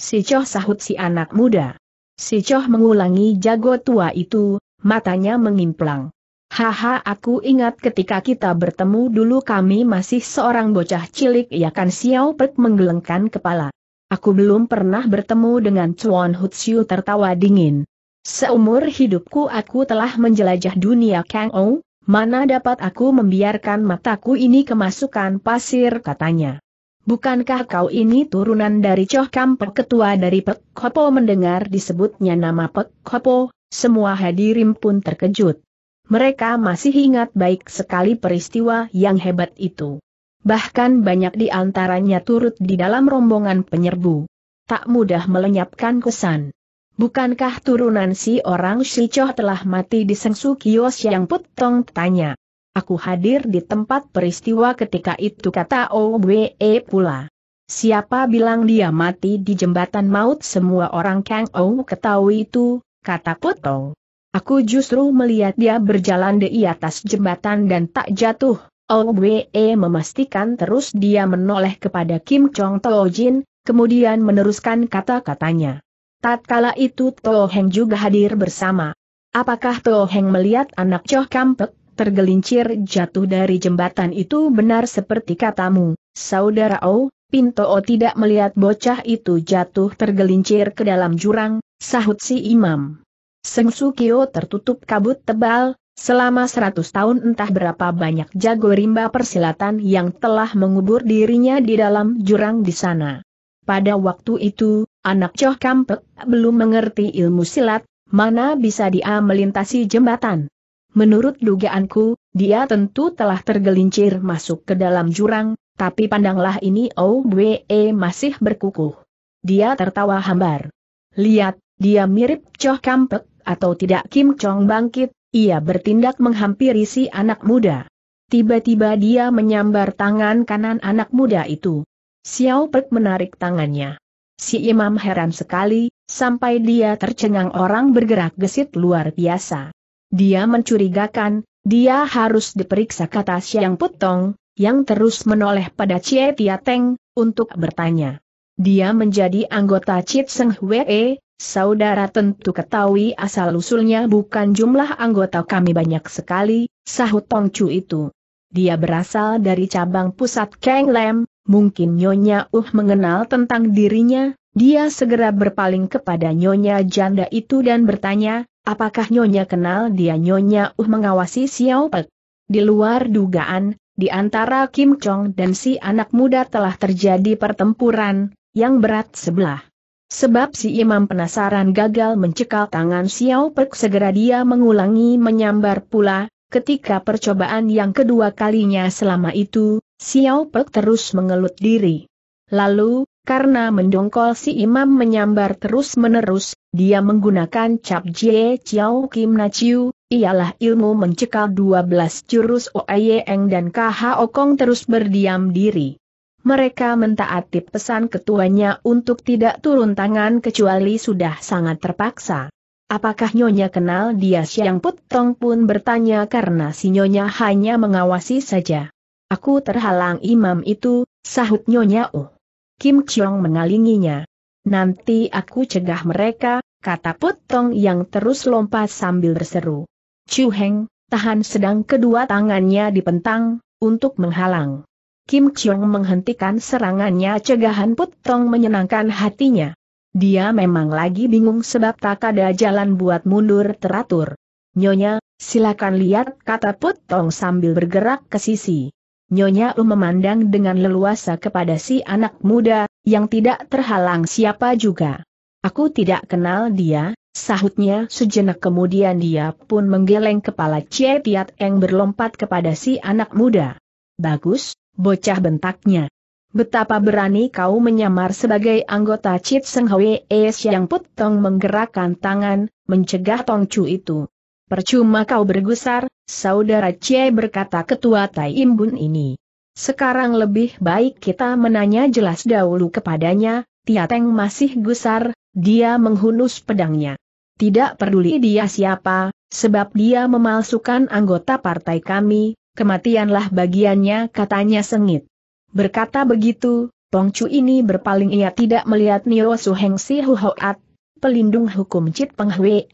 Si Choh sahut si anak muda. Si Choh mengulangi jago tua itu, matanya mengimplang. Haha aku ingat ketika kita bertemu dulu kami masih seorang bocah cilik ya kan Xiao Pek menggelengkan kepala. Aku belum pernah bertemu dengan Chuan Hutsiu tertawa dingin. Seumur hidupku aku telah menjelajah dunia Kang Ou, mana dapat aku membiarkan mataku ini kemasukan pasir katanya. Bukankah kau ini turunan dari Choh Kampel ketua dari Pek Kopo mendengar disebutnya nama Pek Kopo, semua hadirin pun terkejut. Mereka masih ingat baik sekali peristiwa yang hebat itu. Bahkan banyak di antaranya turut di dalam rombongan penyerbu. Tak mudah melenyapkan kesan. Bukankah turunan si orang Shichoh telah mati di Sengsu Kios yang Putong tanya. Aku hadir di tempat peristiwa ketika itu kata Owe pula. Siapa bilang dia mati di jembatan maut semua orang Kang Ou ketahui itu, kata Koto. Aku justru melihat dia berjalan di atas jembatan dan tak jatuh. Owe memastikan terus dia menoleh kepada Kim Chong Jin, kemudian meneruskan kata-katanya. Tatkala itu Heng juga hadir bersama. Apakah Heng melihat anak Choh Kampek? tergelincir jatuh dari jembatan itu benar seperti katamu, saudara O, Pinto O tidak melihat bocah itu jatuh tergelincir ke dalam jurang, sahut si imam. Seng Sukio tertutup kabut tebal, Selama seratus tahun entah berapa banyak jago rimba persilatan yang telah mengubur dirinya di dalam jurang di sana. Pada waktu itu, anak Choh Kampek belum mengerti ilmu silat, mana bisa dia melintasi jembatan. Menurut dugaanku, dia tentu telah tergelincir masuk ke dalam jurang, tapi pandanglah ini Owe oh, eh, masih berkukuh. Dia tertawa hambar. Lihat, dia mirip Choh Kampek, atau tidak Kim Chong bangkit, ia bertindak menghampiri si anak muda. Tiba-tiba dia menyambar tangan kanan anak muda itu. Xiao Pek menarik tangannya. Si imam heran sekali, sampai dia tercengang orang bergerak gesit luar biasa. Dia mencurigakan, dia harus diperiksa kata Siang Putong, yang terus menoleh pada Cie Tia Teng, untuk bertanya. Dia menjadi anggota Chit Seng Hwee, saudara tentu ketahui asal-usulnya bukan jumlah anggota kami banyak sekali, sahut Tong Chu itu. Dia berasal dari cabang pusat Kang Lem, mungkin Nyonya Uh mengenal tentang dirinya, dia segera berpaling kepada Nyonya Janda itu dan bertanya, Apakah Nyonya kenal dia Nyonya Uh mengawasi Xiao Pek? Di luar dugaan, di antara Kim Chong dan si anak muda telah terjadi pertempuran, yang berat sebelah. Sebab si imam penasaran gagal mencekal tangan Xiao Pek segera dia mengulangi menyambar pula, ketika percobaan yang kedua kalinya selama itu, Xiao Pek terus mengelut diri. Lalu, karena mendongkol si imam menyambar terus-menerus, dia menggunakan cap Jie ciao Kim Na ciu, ialah ilmu mencekal 12 jurus eng dan kha Kong terus berdiam diri. Mereka mentaati pesan ketuanya untuk tidak turun tangan kecuali sudah sangat terpaksa. Apakah Nyonya kenal dia Siang putong pun bertanya karena si Nyonya hanya mengawasi saja. Aku terhalang imam itu, sahut Nyonya Oh. Kim Chiong mengalinginya. Nanti aku cegah mereka, kata Putong yang terus lompat sambil berseru. Chu Heng, tahan sedang kedua tangannya dipentang, untuk menghalang. Kim Chiong menghentikan serangannya cegahan Putong menyenangkan hatinya. Dia memang lagi bingung sebab tak ada jalan buat mundur teratur. Nyonya, silakan lihat kata Putong sambil bergerak ke sisi. Nyonya U memandang dengan leluasa kepada si anak muda, yang tidak terhalang siapa juga. Aku tidak kenal dia, sahutnya sejenak kemudian dia pun menggeleng kepala Cie Tiat Eng berlompat kepada si anak muda. Bagus, bocah bentaknya. Betapa berani kau menyamar sebagai anggota Chit Seng Hwe Es yang putong menggerakkan tangan, mencegah Tong Chu itu. Percuma kau bergusar, saudara Cie berkata ketua Tai Imbun ini. Sekarang lebih baik kita menanya jelas dahulu kepadanya, Tiateng masih gusar, dia menghunus pedangnya. Tidak peduli dia siapa, sebab dia memalsukan anggota partai kami, kematianlah bagiannya katanya sengit. Berkata begitu, Pongcu ini berpaling ia tidak melihat Nio Suheng Si Huhoat, pelindung hukum Cit Penghwee.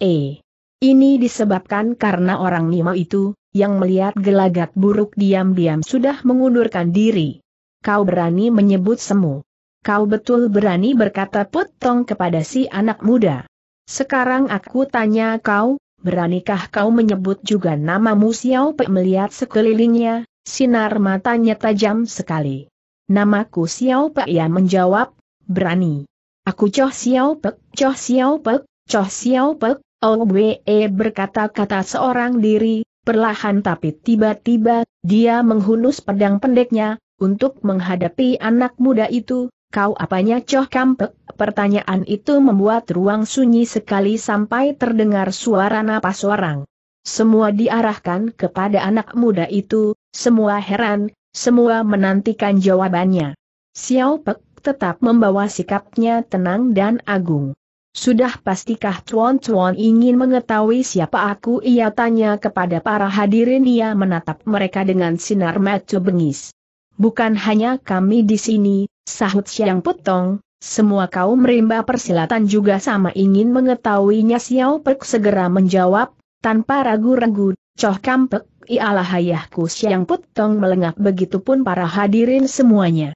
Ini disebabkan karena orang Nima itu, yang melihat gelagat buruk diam-diam sudah mengundurkan diri. Kau berani menyebut semu. Kau betul berani berkata putong kepada si anak muda. Sekarang aku tanya kau, beranikah kau menyebut juga namamu Xiao Pe melihat sekelilingnya, sinar matanya tajam sekali. Namaku Xiao Pe ia menjawab, berani. Aku coh Xiao Pe, coh Xiao Pe, coh Xiao Pe. Olwe berkata-kata seorang diri, perlahan tapi tiba-tiba, dia menghunus pedang pendeknya, untuk menghadapi anak muda itu, kau apanya Coh Kampek? Pertanyaan itu membuat ruang sunyi sekali sampai terdengar suara napas orang. Semua diarahkan kepada anak muda itu, semua heran, semua menantikan jawabannya. Xiao Pek tetap membawa sikapnya tenang dan agung. Sudah pastikah Tuan Tuan ingin mengetahui siapa aku? Ia tanya kepada para hadirin ia menatap mereka dengan sinar mata bengis. Bukan hanya kami di sini, sahut Siang Putong. semua kaum rimba persilatan juga sama ingin mengetahuinya Xiao Pek segera menjawab, tanpa ragu-ragu, Coh Kampek, ialah ayahku Siang Putong begitu begitupun para hadirin semuanya.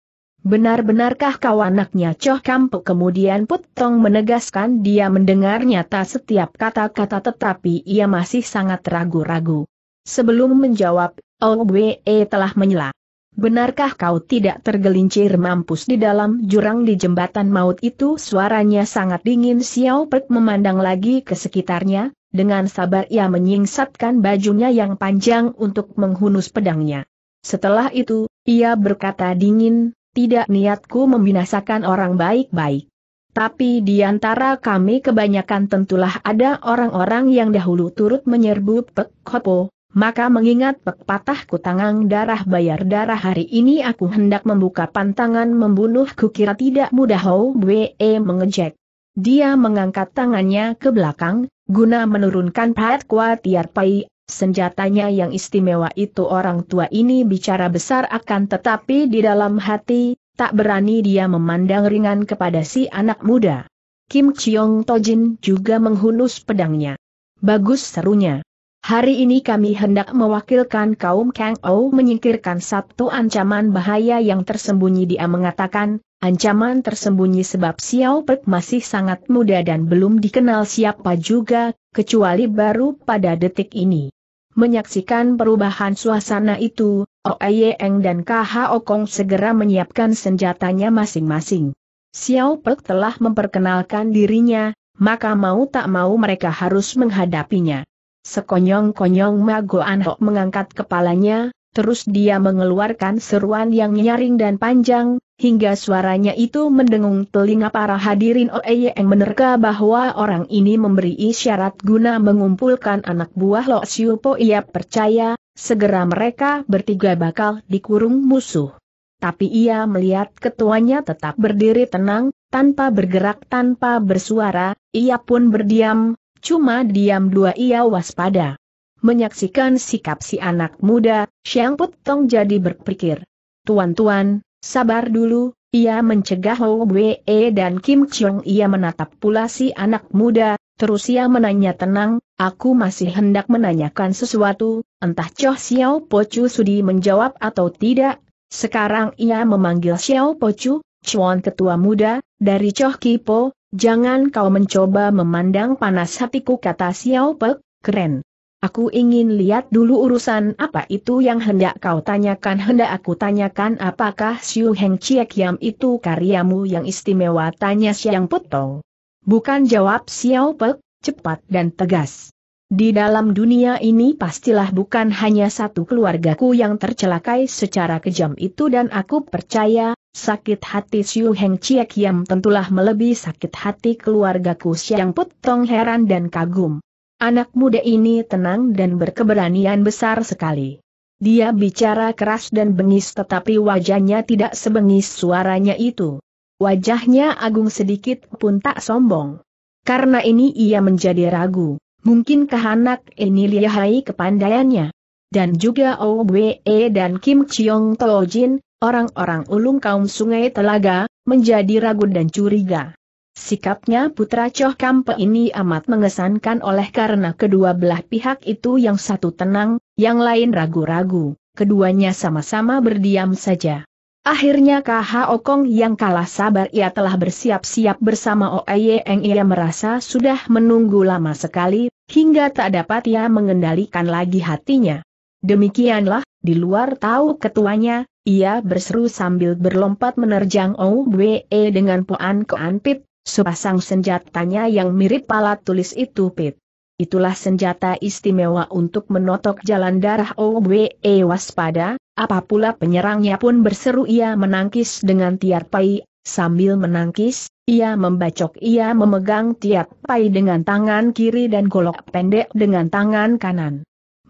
Benar-benarkah kau anaknya Choh Kampuk? Kemudian putong menegaskan dia mendengar nyata setiap kata-kata tetapi ia masih sangat ragu-ragu. Sebelum menjawab, Owe telah menyela. Benarkah kau tidak tergelincir mampus di dalam jurang di jembatan maut itu? Suaranya sangat dingin Xiao Pek memandang lagi ke sekitarnya, dengan sabar ia menyingsatkan bajunya yang panjang untuk menghunus pedangnya. Setelah itu, ia berkata dingin, tidak niatku membinasakan orang baik-baik. Tapi di antara kami kebanyakan tentulah ada orang-orang yang dahulu turut menyerbu Pek Kopo, maka mengingat Pek Patah Kutangang darah bayar darah hari ini aku hendak membuka pantangan membunuh kukira tidak mudah Hou Bwe mengejek. Dia mengangkat tangannya ke belakang, guna menurunkan Pat Kuatiar Pai, Senjatanya yang istimewa itu orang tua ini bicara besar akan tetapi di dalam hati, tak berani dia memandang ringan kepada si anak muda. Kim Chiong Tojin juga menghunus pedangnya. Bagus serunya. Hari ini kami hendak mewakilkan kaum Kang Ou menyingkirkan satu ancaman bahaya yang tersembunyi dia mengatakan, ancaman tersembunyi sebab Xiao Pek masih sangat muda dan belum dikenal siapa juga, kecuali baru pada detik ini. Menyaksikan perubahan suasana itu, Oe oh Eng dan KHO Kong segera menyiapkan senjatanya masing-masing. Xiao Pek telah memperkenalkan dirinya, maka mau tak mau mereka harus menghadapinya. Sekonyong-konyong Mago Anho mengangkat kepalanya, terus dia mengeluarkan seruan yang nyaring dan panjang, hingga suaranya itu mendengung telinga para hadirin yang menerka bahwa orang ini memberi isyarat guna mengumpulkan anak buah Lo Siupo ia percaya, segera mereka bertiga bakal dikurung musuh. Tapi ia melihat ketuanya tetap berdiri tenang, tanpa bergerak tanpa bersuara, ia pun berdiam, cuma diam dua ia waspada. Menyaksikan sikap si anak muda, Siang Putong jadi berpikir. Tuan-tuan, Sabar dulu, ia mencegah Ho Wee dan Kim Chong ia menatap pula si anak muda, terus ia menanya tenang, aku masih hendak menanyakan sesuatu, entah Cho Xiao Chu sudi menjawab atau tidak, sekarang ia memanggil Xiao Chu, Chuan Ketua Muda, dari Cho Kipo, jangan kau mencoba memandang panas hatiku kata Xiao Pek, keren, Aku ingin lihat dulu urusan apa itu yang hendak kau tanyakan. Hendak aku tanyakan apakah Siu Heng Chiek Yam itu karyamu yang istimewa? Tanya Siang Putong. Bukan jawab Xiao Pek, cepat dan tegas. Di dalam dunia ini pastilah bukan hanya satu keluargaku yang tercelakai secara kejam itu dan aku percaya, sakit hati Siu Heng Chiek Yam tentulah melebihi sakit hati keluargaku Siang Putong heran dan kagum. Anak muda ini tenang dan berkeberanian besar sekali. Dia bicara keras dan bengis tetapi wajahnya tidak sebengis suaranya itu. Wajahnya agung sedikit pun tak sombong. Karena ini ia menjadi ragu, mungkinkah anak ini lihai kepandaiannya? Dan juga Owe dan Kim Chiong Tojin, orang-orang ulung kaum sungai telaga, menjadi ragu dan curiga. Sikapnya putra Choh Kampe ini amat mengesankan oleh karena kedua belah pihak itu yang satu tenang, yang lain ragu-ragu, keduanya sama-sama berdiam saja. Akhirnya KH Okong yang kalah sabar ia telah bersiap-siap bersama Oeyeng ia merasa sudah menunggu lama sekali, hingga tak dapat ia mengendalikan lagi hatinya. Demikianlah, di luar tahu ketuanya, ia berseru sambil berlompat menerjang Owe dengan puan Koan Pip Sepasang senjatanya yang mirip palat tulis itu pit. Itulah senjata istimewa untuk menotok jalan darah OWE e, waspada, Apapula penyerangnya pun berseru ia menangkis dengan tiar pai, sambil menangkis, ia membacok ia memegang tiar pai dengan tangan kiri dan golok pendek dengan tangan kanan.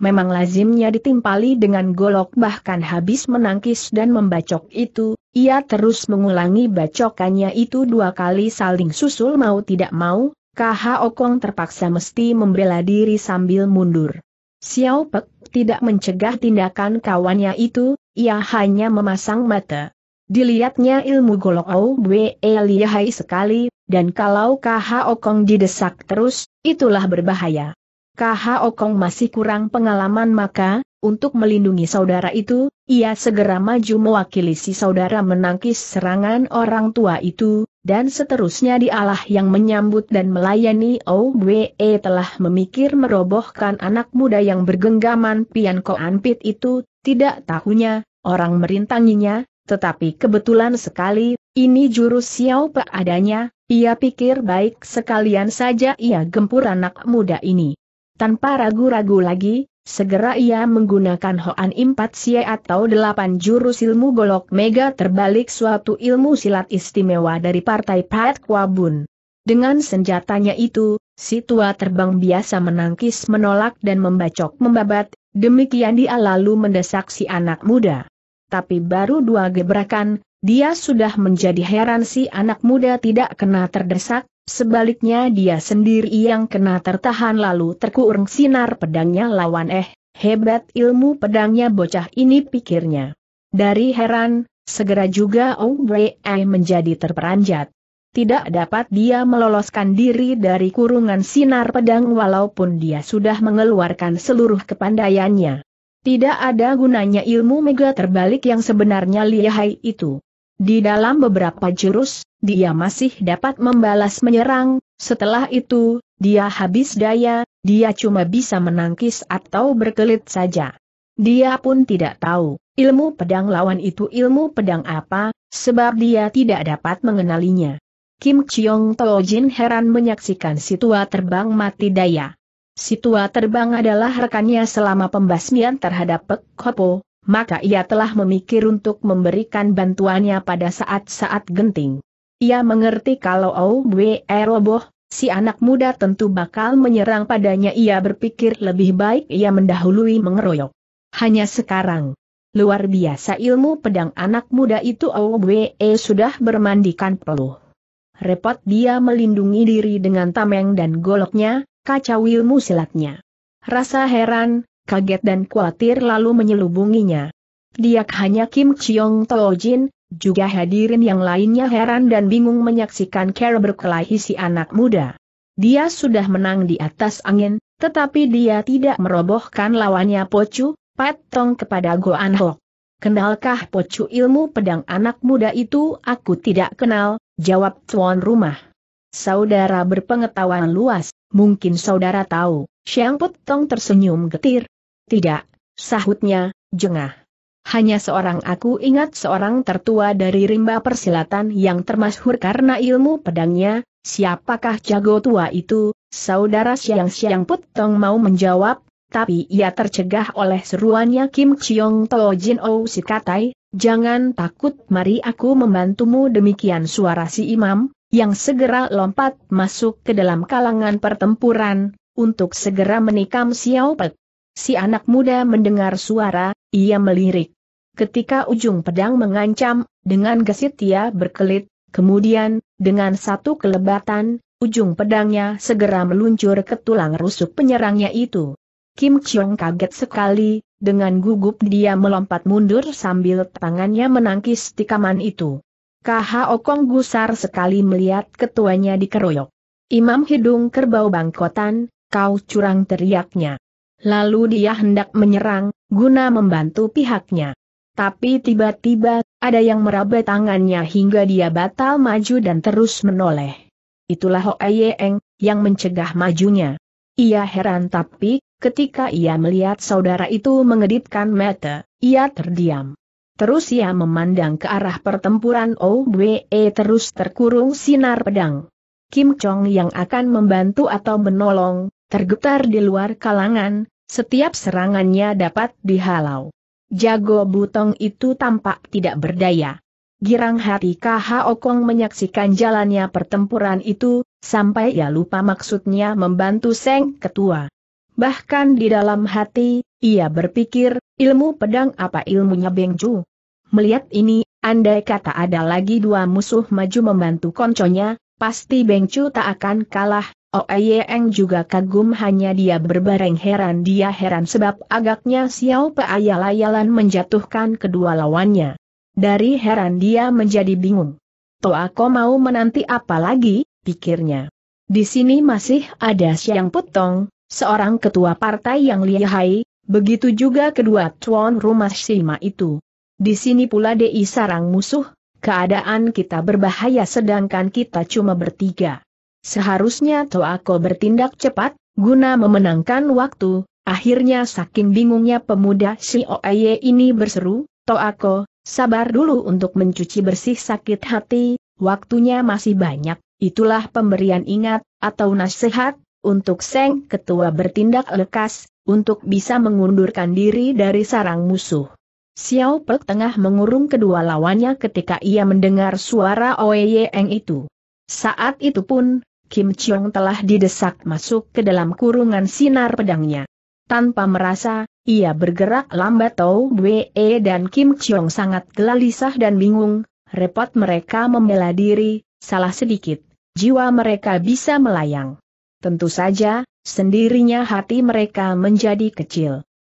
Memang lazimnya ditimpali dengan golok bahkan habis menangkis dan membacok itu, ia terus mengulangi bacokannya itu dua kali saling susul mau tidak mau, KH Okong terpaksa mesti membela diri sambil mundur. Xiao Pek tidak mencegah tindakan kawannya itu, ia hanya memasang mata. Dilihatnya ilmu golok Au Bwe e lihai sekali, dan kalau KH Okong didesak terus, itulah berbahaya. KH Okong masih kurang pengalaman maka, untuk melindungi saudara itu, ia segera maju mewakili si saudara menangkis serangan orang tua itu, dan seterusnya dialah yang menyambut dan melayani Owe telah memikir merobohkan anak muda yang bergenggaman Pian anpit itu, tidak tahunya, orang merintanginya, tetapi kebetulan sekali, ini jurus Xiao adanya, ia pikir baik sekalian saja ia gempur anak muda ini. Tanpa ragu-ragu lagi, segera ia menggunakan Hoan Impat Sia atau delapan jurus ilmu golok mega terbalik suatu ilmu silat istimewa dari partai Pat Bun. Dengan senjatanya itu, si tua terbang biasa menangkis menolak dan membacok membabat, demikian dia lalu mendesak si anak muda. Tapi baru dua gebrakan, dia sudah menjadi heran si anak muda tidak kena terdesak, Sebaliknya dia sendiri yang kena tertahan lalu terkurung sinar pedangnya lawan eh, hebat ilmu pedangnya bocah ini pikirnya. Dari heran, segera juga Ong Brei menjadi terperanjat. Tidak dapat dia meloloskan diri dari kurungan sinar pedang walaupun dia sudah mengeluarkan seluruh kepandaiannya. Tidak ada gunanya ilmu mega terbalik yang sebenarnya lihai itu. Di dalam beberapa jurus, dia masih dapat membalas menyerang, setelah itu, dia habis daya, dia cuma bisa menangkis atau berkelit saja. Dia pun tidak tahu, ilmu pedang lawan itu ilmu pedang apa, sebab dia tidak dapat mengenalinya. Kim Chiong Jin heran menyaksikan situa terbang mati daya. Situa terbang adalah rekannya selama pembasmian terhadap Pek Kopo, maka ia telah memikir untuk memberikan bantuannya pada saat-saat genting. Ia mengerti kalau Owe oh roboh, si anak muda tentu bakal menyerang padanya ia berpikir lebih baik ia mendahului mengeroyok. Hanya sekarang. Luar biasa ilmu pedang anak muda itu Owe oh e sudah bermandikan peluh. Repot dia melindungi diri dengan tameng dan goloknya, kacau ilmu silatnya. Rasa heran, kaget dan khawatir lalu menyelubunginya. Dia hanya Kim Chiong Tojin, juga hadirin yang lainnya heran dan bingung menyaksikan Cara berkelahi si anak muda. Dia sudah menang di atas angin, tetapi dia tidak merobohkan lawannya Pocu, patong kepada Goan Hok. Kenalkah Pocu ilmu pedang anak muda itu? Aku tidak kenal, jawab tuan rumah. Saudara berpengetahuan luas, mungkin saudara tahu, Siang Putong tersenyum getir. Tidak, sahutnya, jengah hanya seorang aku ingat seorang tertua dari rimba persilatan yang termasyhur karena ilmu pedangnya, siapakah jago tua itu, saudara Siang Siang putong mau menjawab, tapi ia tercegah oleh seruannya Kim Chiong To Jin Oh si katai, jangan takut mari aku membantumu demikian suara si imam, yang segera lompat masuk ke dalam kalangan pertempuran, untuk segera menikam Xiao Pek. Si anak muda mendengar suara, ia melirik. Ketika ujung pedang mengancam, dengan gesit ia berkelit, kemudian, dengan satu kelebatan, ujung pedangnya segera meluncur ke tulang rusuk penyerangnya itu. Kim Cheong kaget sekali, dengan gugup dia melompat mundur sambil tangannya menangkis tikaman itu. KH Okong gusar sekali melihat ketuanya dikeroyok. Imam hidung kerbau bangkotan, kau curang teriaknya. Lalu dia hendak menyerang, guna membantu pihaknya. Tapi tiba-tiba, ada yang meraba tangannya hingga dia batal maju dan terus menoleh. Itulah Hoa Eng, yang mencegah majunya. Ia heran tapi, ketika ia melihat saudara itu mengedipkan mata, ia terdiam. Terus ia memandang ke arah pertempuran Owee terus terkurung sinar pedang. Kim Chong yang akan membantu atau menolong, tergetar di luar kalangan, setiap serangannya dapat dihalau. Jago Butong itu tampak tidak berdaya. Girang hati KH Okong menyaksikan jalannya pertempuran itu, sampai ia lupa maksudnya membantu Seng Ketua. Bahkan di dalam hati, ia berpikir, ilmu pedang apa ilmunya Bengju? Melihat ini, andai kata ada lagi dua musuh maju membantu konconya, pasti Chu tak akan kalah, Oeyeng oh, juga kagum hanya dia berbareng heran dia heran sebab agaknya Xiao Peayal-ayalan menjatuhkan kedua lawannya. Dari heran dia menjadi bingung. Toa kau mau menanti apa lagi, pikirnya. Di sini masih ada Siang Putong, seorang ketua partai yang lihai, begitu juga kedua tuan rumah Sima itu. Di sini pula Dei sarang musuh, keadaan kita berbahaya sedangkan kita cuma bertiga. Seharusnya Toako bertindak cepat, guna memenangkan waktu, akhirnya saking bingungnya pemuda si Oaye ini berseru, Toako, sabar dulu untuk mencuci bersih sakit hati, waktunya masih banyak, itulah pemberian ingat, atau nasihat, untuk Seng Ketua bertindak lekas, untuk bisa mengundurkan diri dari sarang musuh. Xiao Pek tengah mengurung kedua lawannya ketika ia mendengar suara Oeyeng itu. Saat itu pun, Kim Chiong telah didesak masuk ke dalam kurungan sinar pedangnya. Tanpa merasa, ia bergerak lambat Tau Bwe dan Kim Chiong sangat gelisah dan bingung, repot mereka membela diri, salah sedikit, jiwa mereka bisa melayang. Tentu saja, sendirinya hati mereka menjadi kecil.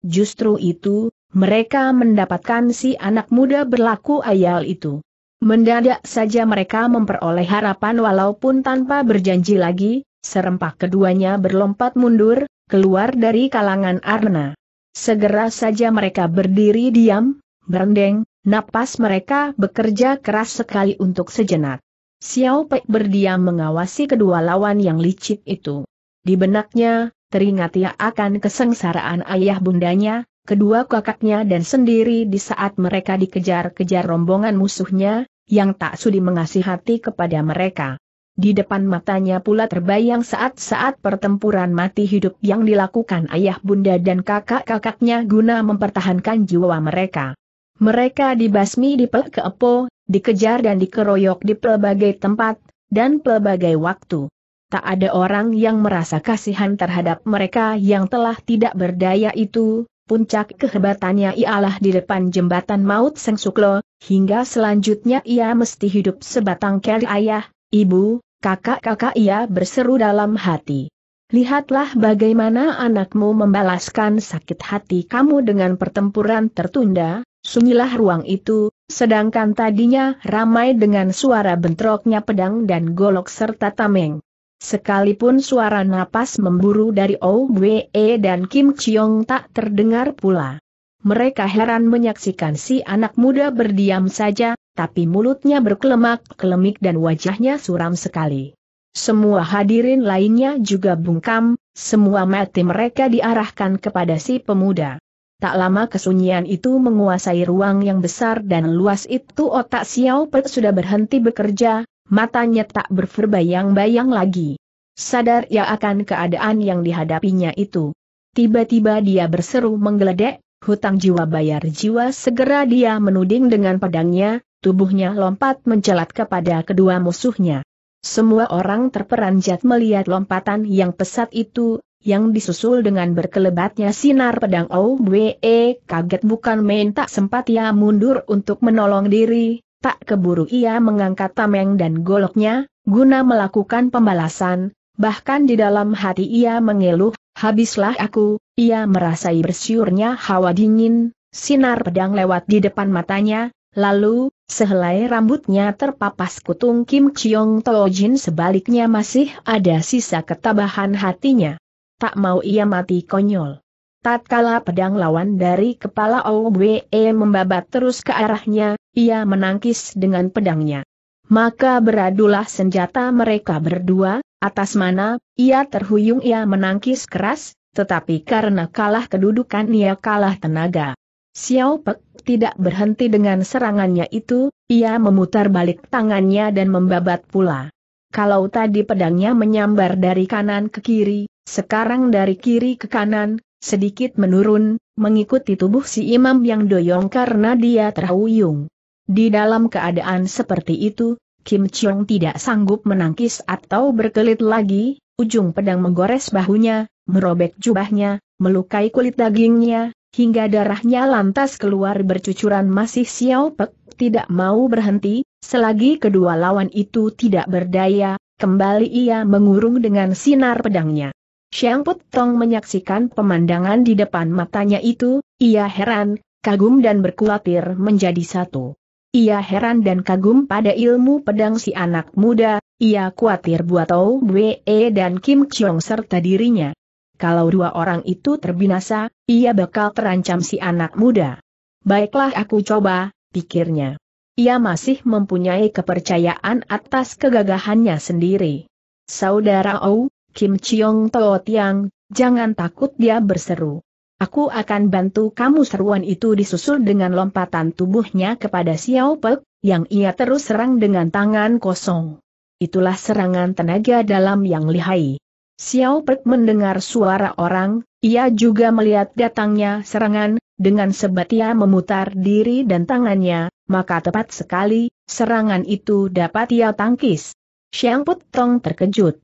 Justru itu, mereka mendapatkan si anak muda berlaku ayal itu. Mendadak saja mereka memperoleh harapan walaupun tanpa berjanji lagi, serempak keduanya berlompat mundur, keluar dari kalangan Arna. Segera saja mereka berdiri diam, berendeng, napas mereka bekerja keras sekali untuk sejenak. Xiao Pei berdiam mengawasi kedua lawan yang licik itu. Di benaknya, teringat ia akan kesengsaraan ayah bundanya, kedua kakaknya dan sendiri di saat mereka dikejar-kejar rombongan musuhnya, yang tak sudi mengasihati kepada mereka. Di depan matanya pula terbayang saat-saat pertempuran mati hidup yang dilakukan ayah bunda dan kakak-kakaknya guna mempertahankan jiwa mereka. Mereka dibasmi di Pel kepo dikejar dan dikeroyok di pelbagai tempat, dan pelbagai waktu. Tak ada orang yang merasa kasihan terhadap mereka yang telah tidak berdaya itu, Puncak kehebatannya ialah di depan jembatan maut Seng Suklo, hingga selanjutnya ia mesti hidup sebatang keri ayah, ibu, kakak-kakak ia berseru dalam hati. Lihatlah bagaimana anakmu membalaskan sakit hati kamu dengan pertempuran tertunda, sunyilah ruang itu, sedangkan tadinya ramai dengan suara bentroknya pedang dan golok serta tameng. Sekalipun suara napas memburu dari Owe dan Kim Chiong tak terdengar pula. Mereka heran menyaksikan si anak muda berdiam saja, tapi mulutnya berkelemak-kelemik dan wajahnya suram sekali. Semua hadirin lainnya juga bungkam, semua mati mereka diarahkan kepada si pemuda. Tak lama kesunyian itu menguasai ruang yang besar dan luas itu otak Xiao Pet sudah berhenti bekerja, matanya tak berferbayang-bayang lagi. Sadar ia akan keadaan yang dihadapinya itu. Tiba-tiba dia berseru menggeledek, hutang jiwa bayar jiwa segera dia menuding dengan pedangnya, tubuhnya lompat mencelat kepada kedua musuhnya. Semua orang terperanjat melihat lompatan yang pesat itu, yang disusul dengan berkelebatnya sinar pedang Owe oh, kaget bukan main tak sempat ia mundur untuk menolong diri, tak keburu ia mengangkat tameng dan goloknya, guna melakukan pembalasan, bahkan di dalam hati ia mengeluh, habislah aku, ia merasai bersiurnya hawa dingin, sinar pedang lewat di depan matanya, lalu, sehelai rambutnya terpapas kutung Kim Chiong Tojin sebaliknya masih ada sisa ketabahan hatinya. Tak mau ia mati konyol. Tatkala pedang lawan dari kepala Owe membabat terus ke arahnya, ia menangkis dengan pedangnya. Maka beradulah senjata mereka berdua, atas mana, ia terhuyung ia menangkis keras, tetapi karena kalah kedudukan ia kalah tenaga. Xiao Pek tidak berhenti dengan serangannya itu, ia memutar balik tangannya dan membabat pula. Kalau tadi pedangnya menyambar dari kanan ke kiri, sekarang dari kiri ke kanan, sedikit menurun, mengikuti tubuh si imam yang doyong karena dia terhuyung. Di dalam keadaan seperti itu, Kim Chong tidak sanggup menangkis atau berkelit lagi, ujung pedang menggores bahunya, merobek jubahnya, melukai kulit dagingnya, hingga darahnya lantas keluar bercucuran masih Xiao Pek tidak mau berhenti, selagi kedua lawan itu tidak berdaya, kembali ia mengurung dengan sinar pedangnya. Xiang Putong menyaksikan pemandangan di depan matanya itu, ia heran, kagum dan berkulatir menjadi satu. Ia heran dan kagum pada ilmu pedang si anak muda, ia khawatir buat Tau Bwe e dan Kim Chong serta dirinya. Kalau dua orang itu terbinasa, ia bakal terancam si anak muda. Baiklah aku coba, pikirnya. Ia masih mempunyai kepercayaan atas kegagahannya sendiri. Saudara Ou, Kim Chiong Toh Tiang, jangan takut dia berseru. Aku akan bantu kamu seruan itu disusul dengan lompatan tubuhnya kepada Xiao Pek, yang ia terus serang dengan tangan kosong. Itulah serangan tenaga dalam yang lihai. Xiao Pek mendengar suara orang, ia juga melihat datangnya serangan, dengan sebat ia memutar diri dan tangannya, maka tepat sekali, serangan itu dapat ia tangkis. Xiang Putong terkejut.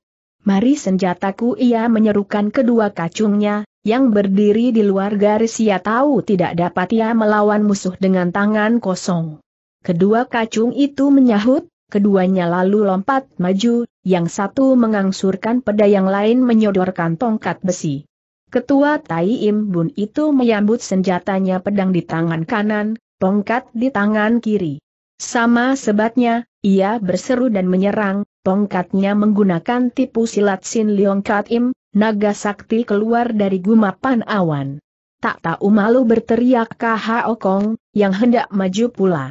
Mari senjataku ia menyerukan kedua kacungnya, yang berdiri di luar garis ia tahu tidak dapat ia melawan musuh dengan tangan kosong. Kedua kacung itu menyahut, keduanya lalu lompat maju, yang satu mengangsurkan peda yang lain menyodorkan tongkat besi. Ketua Tai Im Bun itu menyambut senjatanya pedang di tangan kanan, tongkat di tangan kiri. Sama sebatnya, ia berseru dan menyerang, Tongkatnya menggunakan tipu silat Sin Leong Kat Im, naga sakti keluar dari gumapan awan. Tak tahu malu berteriak KHO Kong, yang hendak maju pula.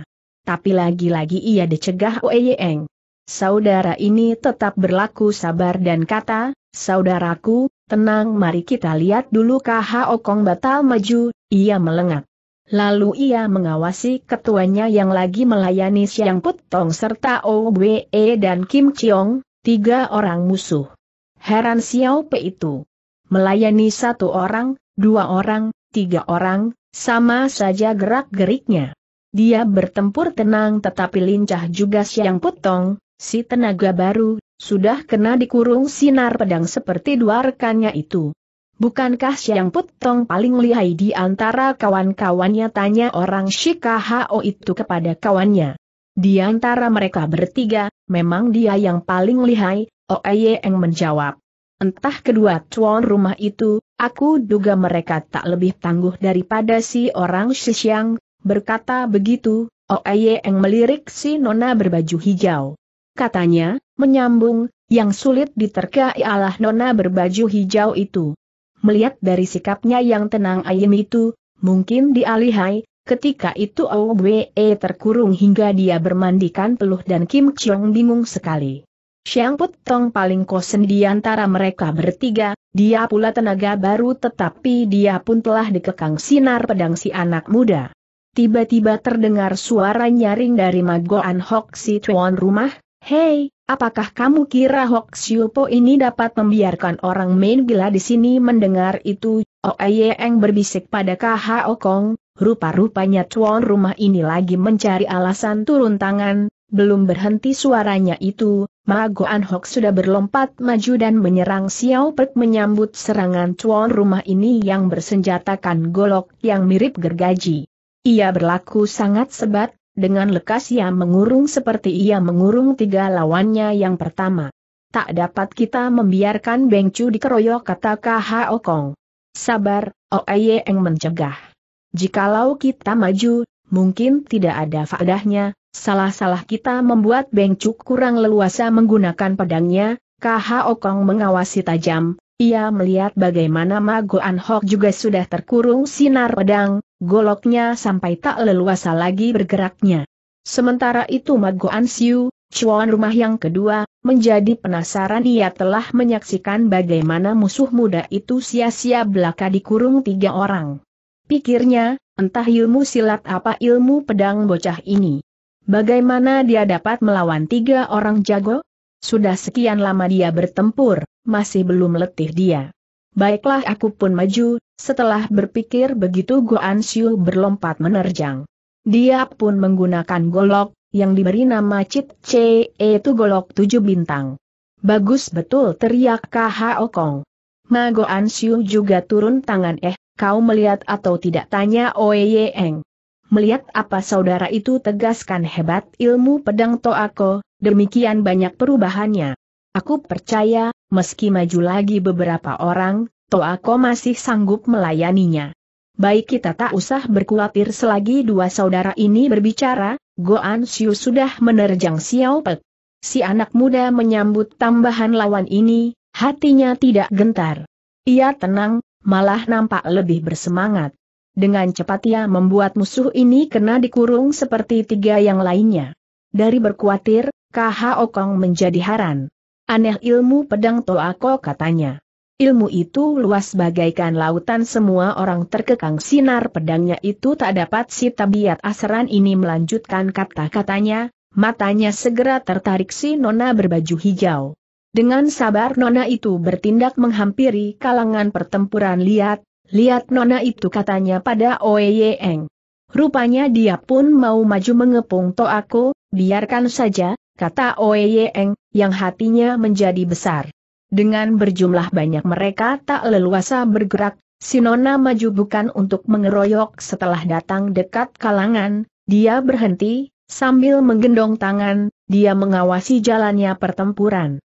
Tapi lagi-lagi ia dicegah Oe Yeng. Saudara ini tetap berlaku sabar dan kata, saudaraku, tenang mari kita lihat dulu KHO Kong batal maju, ia melengak. Lalu ia mengawasi ketuanya yang lagi melayani Siang Putong serta Owe dan Kim Chiong, tiga orang musuh. Heran Xiao Pe itu. Melayani satu orang, dua orang, tiga orang, sama saja gerak-geriknya. Dia bertempur tenang tetapi lincah juga Siang Putong, si tenaga baru, sudah kena dikurung sinar pedang seperti dua rekannya itu. Bukankah Siang Putong paling lihai di antara kawan-kawannya tanya orang Shikahao itu kepada kawannya. Di antara mereka bertiga, memang dia yang paling lihai, Oeye yang menjawab. Entah kedua tuan rumah itu, aku duga mereka tak lebih tangguh daripada si orang Shishiang, berkata begitu, Oeye yang melirik si nona berbaju hijau. Katanya, menyambung, yang sulit diterka ialah nona berbaju hijau itu melihat dari sikapnya yang tenang ayam itu, mungkin dialihai, ketika itu Owe terkurung hingga dia bermandikan peluh dan Kim Chong bingung sekali. Siang Put Tong paling kosen di antara mereka bertiga, dia pula tenaga baru tetapi dia pun telah dikekang sinar pedang si anak muda. Tiba-tiba terdengar suara nyaring dari Magoan Hok si tuan rumah, Hei, Apakah kamu kira Hok Siupo ini dapat membiarkan orang main gila di sini mendengar itu? Oeyeng berbisik pada KH Okong. rupa-rupanya tuan rumah ini lagi mencari alasan turun tangan, belum berhenti suaranya itu, Magoan Hok sudah berlompat maju dan menyerang Xiao Pek menyambut serangan tuan rumah ini yang bersenjatakan golok yang mirip gergaji. Ia berlaku sangat sebat, dengan lekas ia mengurung seperti ia mengurung tiga lawannya yang pertama. Tak dapat kita membiarkan Bengcu dikeroyok kata KH oh Okong. Sabar, O.A.Y.E. Oh yang mencegah. Jikalau kita maju, mungkin tidak ada faedahnya, salah-salah kita membuat Bengcu kurang leluasa menggunakan pedangnya, KH oh Okong mengawasi tajam, ia melihat bagaimana Mago Anhok juga sudah terkurung sinar pedang, goloknya sampai tak leluasa lagi bergeraknya. Sementara itu Mago Ansiu, cuan rumah yang kedua, menjadi penasaran ia telah menyaksikan bagaimana musuh muda itu sia-sia belaka dikurung tiga orang. Pikirnya, entah ilmu silat apa ilmu pedang bocah ini. Bagaimana dia dapat melawan tiga orang jago? Sudah sekian lama dia bertempur, masih belum letih dia. Baiklah aku pun maju, setelah berpikir begitu Goan Siu berlompat menerjang. Dia pun menggunakan golok, yang diberi nama Cit C, itu golok tujuh bintang. Bagus betul teriak KH Okong. Ma Goan Xiu juga turun tangan eh, kau melihat atau tidak tanya Oye Eng. Melihat apa saudara itu tegaskan hebat ilmu pedang Toako, demikian banyak perubahannya. Aku percaya, meski maju lagi beberapa orang, Toako masih sanggup melayaninya. Baik kita tak usah berkuatir selagi dua saudara ini berbicara, Goan Xiu sudah menerjang Xiao Pek. Si anak muda menyambut tambahan lawan ini, hatinya tidak gentar. Ia tenang, malah nampak lebih bersemangat. Dengan cepat ia membuat musuh ini kena dikurung seperti tiga yang lainnya. Dari berkuatir, KH Okong menjadi haran. Aneh ilmu pedang Toako katanya. Ilmu itu luas bagaikan lautan semua orang terkekang sinar pedangnya itu tak dapat si tabiat asaran ini melanjutkan kata-katanya, matanya segera tertarik si nona berbaju hijau. Dengan sabar nona itu bertindak menghampiri kalangan pertempuran liat, liat nona itu katanya pada Oye Rupanya dia pun mau maju mengepung Toako, biarkan saja, kata Oye yang hatinya menjadi besar. Dengan berjumlah banyak mereka tak leluasa bergerak, Sinona maju bukan untuk mengeroyok setelah datang dekat kalangan, dia berhenti, sambil menggendong tangan, dia mengawasi jalannya pertempuran.